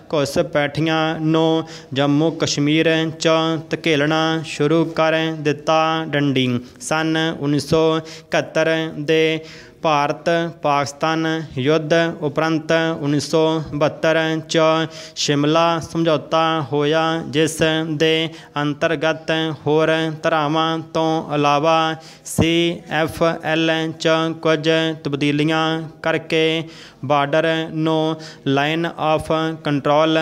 ਕੁਸ ਪੈਠੀਆਂ ਨੂੰ ਜੰਮੂ ਕਸ਼ਮੀਰ ਚ ਧਕੇਲਣਾ ਸ਼ੁਰੂ ਕਰ ਦਿੱਤਾ ਡੰਡੀ ਸਨ 1971 ਦੇ ਭਾਰਤ ਪਾਕਿਸਤਾਨ ਯੁੱਧ ਉਪਰੰਤ 1972 ਚ ਸ਼ਿਮਲਾ ਸਮਝੌਤਾ ਹੋਇਆ ਜਿਸ ਦੇ ਅੰਤਰਗਤ ਹੋਰ ਧਰਾਵਾਂ ਤੋਂ ਇਲਾਵਾ ਸੀ ਐਫ ਐਲ ਚ ਕੁਝ ਤਬਦੀਲੀਆਂ ਕਰਕੇ ਬਾਰਡਰ ਨੂੰ line of control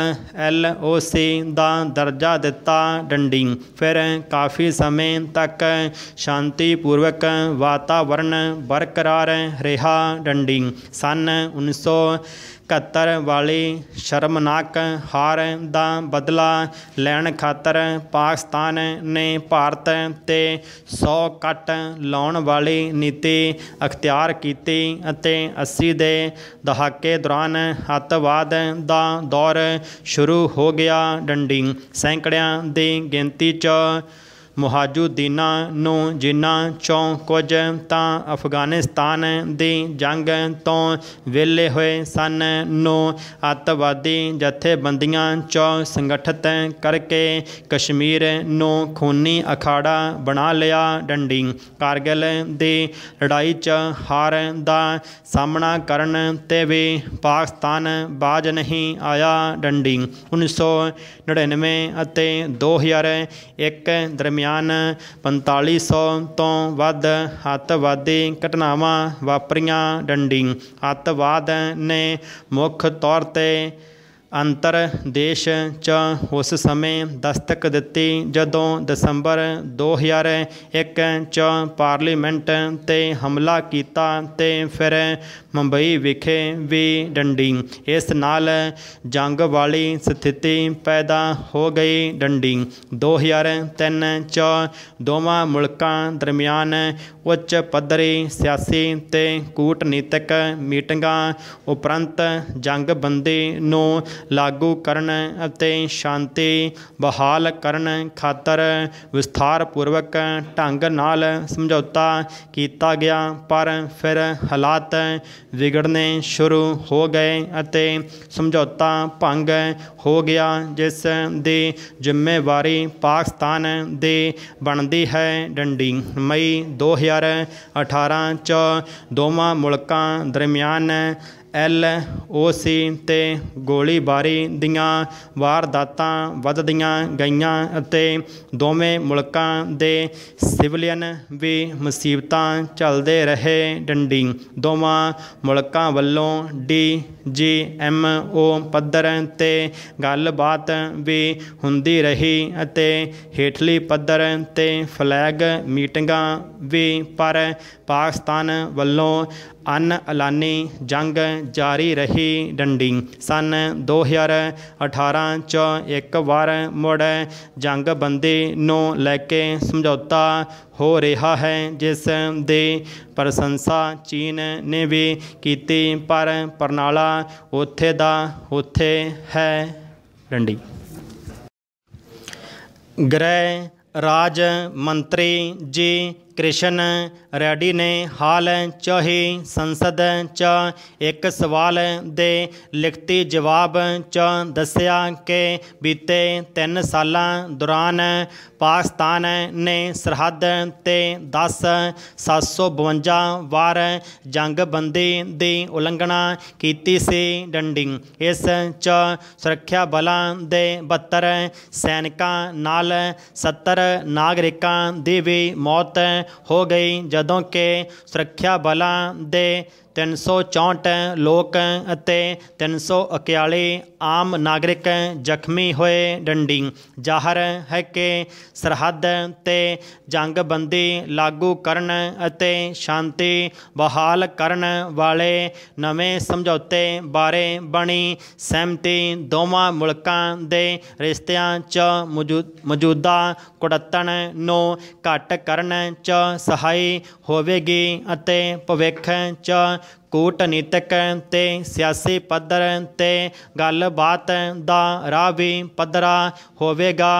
L O C ਦਾ ਦਰਜਾ ਦਿੱਤਾ ਡੰਡੀ ਫਿਰ ਕਾਫੀ ਸਮੇਂ ਤੱਕ ਸ਼ਾਂਤੀਪੂਰਵਕ ਵਾਤਾਵਰਣ ਬਰਕਰਾਰ ਰਿਹਾ ਡੰਡੀ ਸਨ 1971 ਵਾਲੇ ਸ਼ਰਮਨਾਕ ਹਾਰ ਦਾ ਬਦਲਾ ਲੈਣ ਖਾਤਰ ਪਾਕਿਸਤਾਨ ਨੇ ਭਾਰਤ ਤੇ 100 ਕੱਟ ਲਾਉਣ ਵਾਲੀ ਨੀਤੀ ਅਖਤਿਆਰ ਕੀਤੀ ਅਤੇ 80 ਦੇ ਦਹਾਕੇ ਦੌਰਾਨ ਹੱਤਵਾਦ ਦਾ ਦੌਰ ਸ਼ੁਰੂ ਹੋ ਗਿਆ ਡੰਡੀ ਸੈਂਕੜਿਆਂ ਦੀ ਗਿਣਤੀ 'ਚ ਮੁਹਾਜੁਦੀਨਾ ਨੂੰ ਜਿਨ੍ਹਾਂ ਚੋਂ ਕੁਝ ਤਾਂ ਅਫਗਾਨਿਸਤਾਨ ਦੀ ਜੰਗ ਤੋਂ ਵਿਲੇ ਹੋਏ ਸਨ ਨੂੰ ਅਤਵਾਦੀ ਜਥੇਬੰਦੀਆਂ ਚੋਂ ਸੰਗਠਿਤ ਕਰਕੇ ਕਸ਼ਮੀਰ ਨੂੰ ਖੂਨੀ ਅਖਾੜਾ ਬਣਾ ਲਿਆ ਡੰਡੀ ਕਾਰਗਿਲ ਦੀ ਲੜਾਈ 'ਚ ਹਾਰ ਦਾ ਸਾਹਮਣਾ ਕਰਨ ਤੇ ਵੀ ਪਾਕਿਸਤਾਨ ਬਾਜ ਨਹੀਂ ਆਇਆ ਡੰਡੀ 1999 ਅਤੇ 2001 ਦਰਮਿਆਨ ਦਰਮਿਆਨ 4500 ਤੋਂ ਵੱਧ ਹੱਤਵਾਦੀ ਘਟਨਾਵਾਂ ਵਾਪਰੀਆਂ ਡੰਡੀ ਹੱਤਵਾਦ ਨੇ ਮੁੱਖ ਤੌਰ ਤੇ ਅੰਤਰ ਦੇਸ਼ ਚ ਉਸ ਸਮੇਂ ਦਸਤਕ ਦਿੱਤੀ ਜਦੋਂ ਦਸੰਬਰ 2001 ਚ ਪਾਰਲੀਮੈਂਟ ਤੇ ਹਮਲਾ ਕੀਤਾ ਤੇ ਫਿਰ ਮੁੰਬਈ ਵਿਖੇ ਵੀ ਡੰਡੀ ਇਸ ਨਾਲ ਜੰਗ ਵਾਲੀ ਸਥਿਤੀ ਪੈਦਾ ਹੋ ਗਈ ਡੰਡੀ 2003 ਚ ਦੋਵਾਂ ਮੁਲਕਾਂ ਦਰਮਿਆਨ ਉੱਚ ਪੱਧਰੀ ਸਿਆਸੀ ਤੇ ਕੂਟਨੀਤਿਕ ਮੀਟਿੰਗਾਂ ਉਪਰੰਤ ਜੰਗ ਬੰਦੇ ਨੂੰ ਲਾਗੂ ਕਰਨ ਅਤੇ ਸ਼ਾਂਤੀ ਬਹਾਲ ਕਰਨ ਖਾਤਰ ਵਿਸਥਾਰਪੂਰਵਕ ਢੰਗ ਨਾਲ ਸਮਝੌਤਾ ਕੀਤਾ ਗਿਆ ਪਰ ਫਿਰ ਹਾਲਾਤ ਵਿਗੜਨੇ ਸ਼ੁਰੂ ਹੋ ਗਏ ਅਤੇ ਸਮਝੌਤਾ ਭੰਗ ਹੋ ਗਿਆ ਜਿਸ ਦੀ ਜ਼ਿੰਮੇਵਾਰੀ ਪਾਕਿਸਤਾਨ ਦੇ ਬਣਦੀ ਹੈ ਡੰਡੀ ਮਈ 2018 ਚ ਦੋਵਾਂ ਮੁਲਕਾਂ ਦਰਮਿਆਨ ਐਲ ਓ ਸੀ ਤੇ ਗੋਲੀਬਾਰੀ ਦੀਆਂ ਵਾਰਦਾਤਾਂ ਵੱਧਦੀਆਂ ਗਈਆਂ ਅਤੇ ਦੋਵੇਂ ਮੁਲਕਾਂ ਦੇ ਸਿਵਲੀਅਨ ਵੀ ਮੁਸੀਬਤਾਂ ਚੱਲਦੇ ਰਹੇ ਡੰਡੀ ਦੋਵਾਂ ਮੁਲਕਾਂ ਵੱਲੋਂ ਡੀ ਜੀ ਐਮ ਓ ਪੱਧਰ ਤੇ ਗੱਲਬਾਤ ਵੀ ਹੁੰਦੀ ਰਹੀ ਅਤੇ ਹੇਠਲੀ ਪੱਧਰ ਤੇ ਫਲੈਗ ਮੀਟਿੰਗਾਂ ਵੀ ਪਰ ਪਾਕਿਸਤਾਨ ਵੱਲੋਂ ਅਨ ਐਲਾਨੀ ਜੰਗ ਜਾਰੀ ਰਹੀ ਡੰਡੀ ਸਨ 2018 ਚ ਇੱਕ ਵਾਰ ਮੁੜ ਜੰਗ ਬੰਦੀ ਨੂੰ ਲੈ ਕੇ ਸਮਝੌਤਾ ਹੋ ਰਿਹਾ ਹੈ ਜਿਸ ਦੇ ਪ੍ਰਸ਼ੰਸਾ ਚੀਨ ਨੇ ਵੀ ਕੀਤੀ ਪਰ ਪਰਨਾਲਾ ਉੱਥੇ ਦਾ ਉੱਥੇ ਹੈ ਡੰਡੀ ਗ੍ਰਹਿ ਰਾਜ ਮੰਤਰੀ ਜੀ ਕ੍ਰਿਸ਼ਨ ਰੈਡੀ ਨੇ ਹਾਲ ਚਾਹੇ ਸੰਸਦ ਚ ਇੱਕ ਸਵਾਲ ਦੇ ਲਿਖਤੀ ਜਵਾਬ ਚ ਦੱਸਿਆ ਕਿ ਬੀਤੇ 3 ਸਾਲਾਂ ਦੌਰਾਨ ਪਾਕਿਸਤਾਨ ਨੇ ਸਰਹੱਦ ਤੇ 10 752 ਵਾਰ ਬੰਦੀ ਦੀ ਉਲੰਘਣਾ ਕੀਤੀ ਸੀ ਡੰਡਿੰਗ ਇਸ ਚ ਸੁਰੱਖਿਆ ਬਲਾਂ ਦੇ 72 ਸੈਨਿਕਾਂ ਨਾਲ 70 ਨਾਗਰਿਕਾਂ ਦੀ ਵੀ ਮੌਤ ਹੋ ਗਈ ਜਦੋਂ ਕਿ ਸੁਰੱਖਿਆ ਬਲਾਂ ਦੇ 364 ਲੋਕ ਅਤੇ 341 ਆਮ ਨਾਗਰਿਕ ਜ਼ਖਮੀ ਹੋਏ ਡੰਡੀ ਜ਼ਾਹਰ ਹੈ ਕਿ ਸਰਹੱਦ ਤੇ ਬੰਦੀ ਲਾਗੂ ਕਰਨ ਅਤੇ ਸ਼ਾਂਤੀ ਬਹਾਲ ਕਰਨ ਵਾਲੇ ਨਵੇਂ ਸਮਝੌਤੇ ਬਾਰੇ ਬਣੀ ਸਹਿਮਤੀ ਦੋਵਾਂ ਮੁਲਕਾਂ ਦੇ ਰਿਸ਼ਤਿਆਂ 'ਚ ਮੌਜੂਦਾ ਕੁੜੱਤਣ ਨੂੰ ਘਟ ਕਰਨ 'ਚ ਸਹਾਈ ਹੋਵੇਗੀ ਅਤੇ ਭਵਿੱਖ 'ਚ ਕੂਟਨੀਤਿਕ ਤੇ ਸਿਆਸੀ ਪੱਧਰ ਤੇ ਗੱਲਬਾਤ ਦਾ ਰਾਹ ਵੀ ਪੱਧਰਾ ਹੋਵੇਗਾ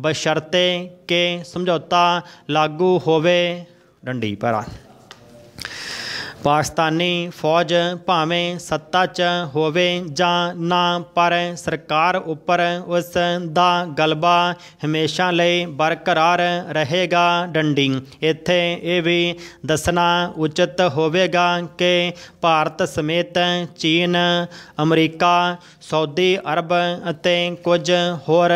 ਬਸ਼ਰਤੇ ਕਿ ਸਮਝੌਤਾ ਲਾਗੂ ਹੋਵੇ ਡੰਡੀ ਪਰਾਂ ਪਾਕਿਸਤਾਨੀ ਫੌਜ ਭਾਵੇਂ ਸੱਤਾ 'ਚ ਹੋਵੇ ਜਾਂ ਨਾ ਪਰ ਸਰਕਾਰ ਉੱਪਰ ਉਸ ਦਾ ਗਲਬਾ ਹਮੇਸ਼ਾ ਲਈ ਬਰਕਰਾਰ ਰਹੇਗਾ ਡੰਡਿੰਗ ਇੱਥੇ ਇਹ ਵੀ ਦੱਸਣਾ ਉਚਿਤ ਹੋਵੇਗਾ ਕਿ ਭਾਰਤ ਸਮੇਤ ਚੀਨ ਅਮਰੀਕਾ ਸਾਊਦੀ ਅਰਬ ਅਤੇ ਕੁਝ ਹੋਰ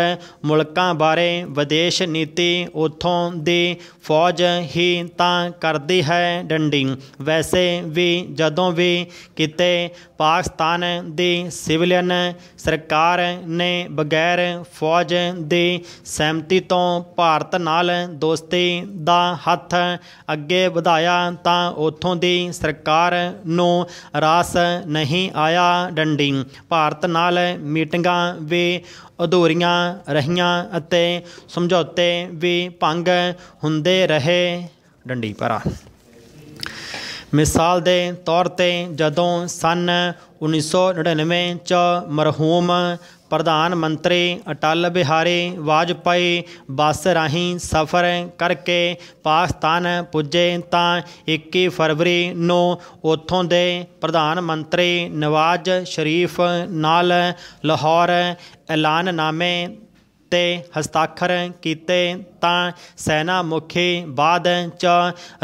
ਮੁਲਕਾਂ ਬਾਰੇ ਵਿਦੇਸ਼ ਨੀਤੀ ਉਥੋਂ ਦੀ ਫੌਜ ਹੀ ਤਾਂ ਕਰਦੀ ਹੈ ਡੰਡਿੰਗ ਵੈਸੇ ਵੀ ਜਦੋਂ ਵੀ ਕਿਤੇ ਪਾਕਿਸਤਾਨ ਦੀ ਸਿਵਲੀਅਨ ਸਰਕਾਰ ਨੇ ਬਗੈਰ ਫੌਜ ਦੇ ਸਹਿਮਤੀ ਤੋਂ ਭਾਰਤ ਨਾਲ ਦੋਸਤੀ ਦਾ ਹੱਥ ਅੱਗੇ ਵਧਾਇਆ ਤਾਂ ਉਥੋਂ ਦੀ ਸਰਕਾਰ ਨੂੰ ਰਾਸ ਨਹੀਂ ਆਇਆ ਡੰਡੀ ਭਾਰਤ ਨਾਲ ਮੀਟਿੰਗਾਂ ਵੀ ਅਧੂਰੀਆਂ ਰਹੀਆਂ ਅਤੇ ਸਮਝੌਤੇ ਵੀ ਭੰਗ ਹੁੰਦੇ ਰਹੇ ਡੰਡੀ ਪਰਾ ਮਿਸਾਲ ਦੇ ਤੌਰ ਤੇ ਜਦੋਂ ਸਨ 1999 ਚ ਮਰਹੂਮ ਪ੍ਰਧਾਨ ਮੰਤਰੀ ਅਟਲ ਬਿਹਾਰੀ ਵਾਜਪਾਈ ਬੱਸ ਰਾਹੀਂ ਸਫ਼ਰ ਕਰਕੇ ਪਾਕਿਸਤਾਨ ਪੁੱਜੇ ਤਾਂ 21 ਫਰਵਰੀ ਨੂੰ ਉੱਥੋਂ ਦੇ ਪ੍ਰਧਾਨ ਮੰਤਰੀ ਨਵਾਜ਼ ਸ਼ਰੀਫ ਨਾਲ ਲਾਹੌਰ ਐਲਾਨਨਾਮੇ ਤੇ ਹਸਤਾਖਰ ਕੀਤੇ ਤਾਂ ਸੈਨਾ ਮੁਖੀ ਬਾਦ ਚ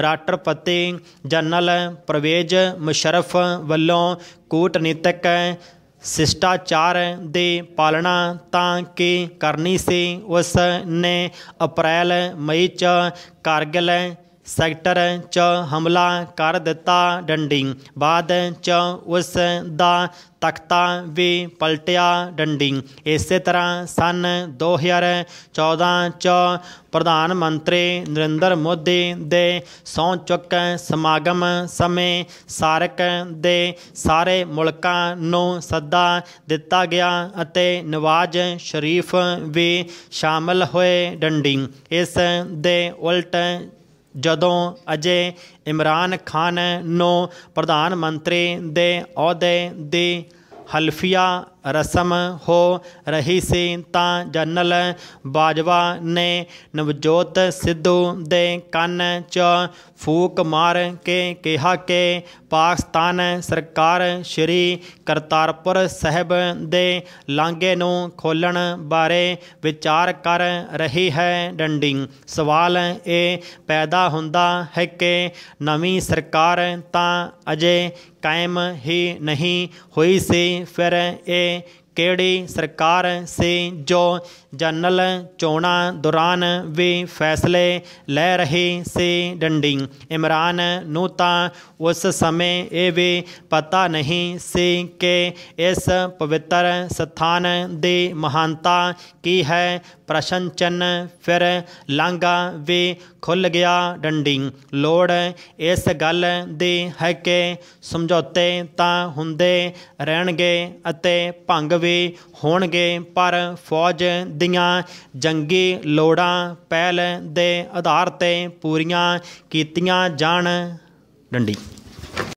ਰਾਸ਼ਟਰਪਤੀ ਜਨਰਲ ਪ੍ਰਵੇਜ ਮੁਸ਼ਰਫ ਵੱਲੋਂ ਕੂਟਨੀਤਿਕ ਸਿਸ਼ਟਾਚਾਰ ਦੇ ਪਾਲਣਾ ਤਾਂ ਕਿ ਕਰਨੀ ਸੀ ਉਸ ਨੇ ਅਪ੍ਰੈਲ ਮਈ ਚ ਕਾਰਗਲ ਸੈਕਟਰ ਚ ਹਮਲਾ ਕਰ ਦਿੱਤਾ ਡੰਡੀ ਬਾਅਦ ਚ ਉਸ ਦਾ ਤਖਤਾ ਵੀ ਪਲਟਿਆ ਡੰਡੀ ਇਸੇ ਤਰ੍ਹਾਂ ਸਨ 2014 ਚ ਪ੍ਰਧਾਨ ਮੰਤਰੀ ਨਰਿੰਦਰ ਮੋਦੀ ਦੇ ਸੌ ਚੁੱਕ ਸਮਾਗਮ ਸਮੇਂ ਸਾਰਕ ਦੇ ਸਾਰੇ ਮੁਲਕਾਂ ਨੂੰ ਸੱਦਾ ਦਿੱਤਾ ਗਿਆ ਅਤੇ ਨਵਾਜ਼ ਸ਼ਰੀਫ ਵੀ ਸ਼ਾਮਲ ਹੋਏ ਡੰਡੀ ਇਸ ਦੇ ਉਲਟ ਜਦੋਂ ਅਜੇ ਇਮਰਾਨ ਖਾਨ ਨੂੰ ਪ੍ਰਧਾਨ ਮੰਤਰੀ ਦੇ ਅਹੁਦੇ ਦੀ ਹਲਫੀਆ ਰਸਮ ਹੋ ਰਹੀ ਸੀ ਤਾਂ ਜਨਰਲ ਬਾਜਵਾ ਨੇ ਨਵਜੋਤ ਸਿੱਧੂ ਦੇ ਕੰਨ 'ਚ ਫੂਕ ਮਾਰ ਕੇ ਕਿਹਾ ਕਿ ਪਾਕਿਸਤਾਨ ਸਰਕਾਰ ਸ਼੍ਰੀ ਕਰਤਾਰਪੁਰ ਸਾਹਿਬ ਦੇ ਲਾਂਘੇ ਨੂੰ ਖੋਲਣ ਬਾਰੇ ਵਿਚਾਰ ਕਰ ਰਹੀ ਹੈ ਡੰਡਿੰਗ ਸਵਾਲ ਇਹ ਪੈਦਾ ਹੁੰਦਾ ਹੈ ਕਿ ਨਵੀਂ ਸਰਕਾਰ ਤਾਂ ਅਜੇ ਕਾਇਮ ਹੀ ਨਹੀਂ ਹੋਈ ਸੀ ਫਿਰ ਇਹ ਕਿਹੜੀ ਸਰਕਾਰ ਸੀ ਜੋ ਜਨਰਲ ਚੋਣਾ ਦੌਰਾਨ ਵੀ ਫੈਸਲੇ ਲੈ ਰਹੀ ਸੀ ਡੰਡੀ ਇਮਰਾਨ ਨੂੰ ਤਾਂ ਉਸ ਸਮੇਂ ਇਹ ਵੀ ਪਤਾ ਨਹੀਂ ਸੀ ਕਿ ਇਸ ਪਵਿੱਤਰ ਸਥਾਨ ਦੀ ਮਹਾਨਤਾ ਕੀ ਹੈ ਪ੍ਰਸ਼ਨ ਫਿਰ ਲਾਂਗਾ ਵੀ ਖੁੱਲ ਗਿਆ ਡੰਡੀ ਲੋੜ ਇਸ ਗੱਲ ਦੀ ਹੈ ਕਿ ਸਮਝੌਤੇ ਤਾਂ ਹੁੰਦੇ ਰਹਿਣਗੇ ਅਤੇ ਭੰਗ ਵੀ ਹੋਣਗੇ ਪਰ ਫੌਜ ਦੀਆਂ ਜੰਗੀ ਲੋੜਾਂ ਪਹਿਲ ਦੇ ਆਧਾਰ ਤੇ ਪੂਰੀਆਂ ਕੀਤੀਆਂ ਜਾਣ ਡੰਡੀ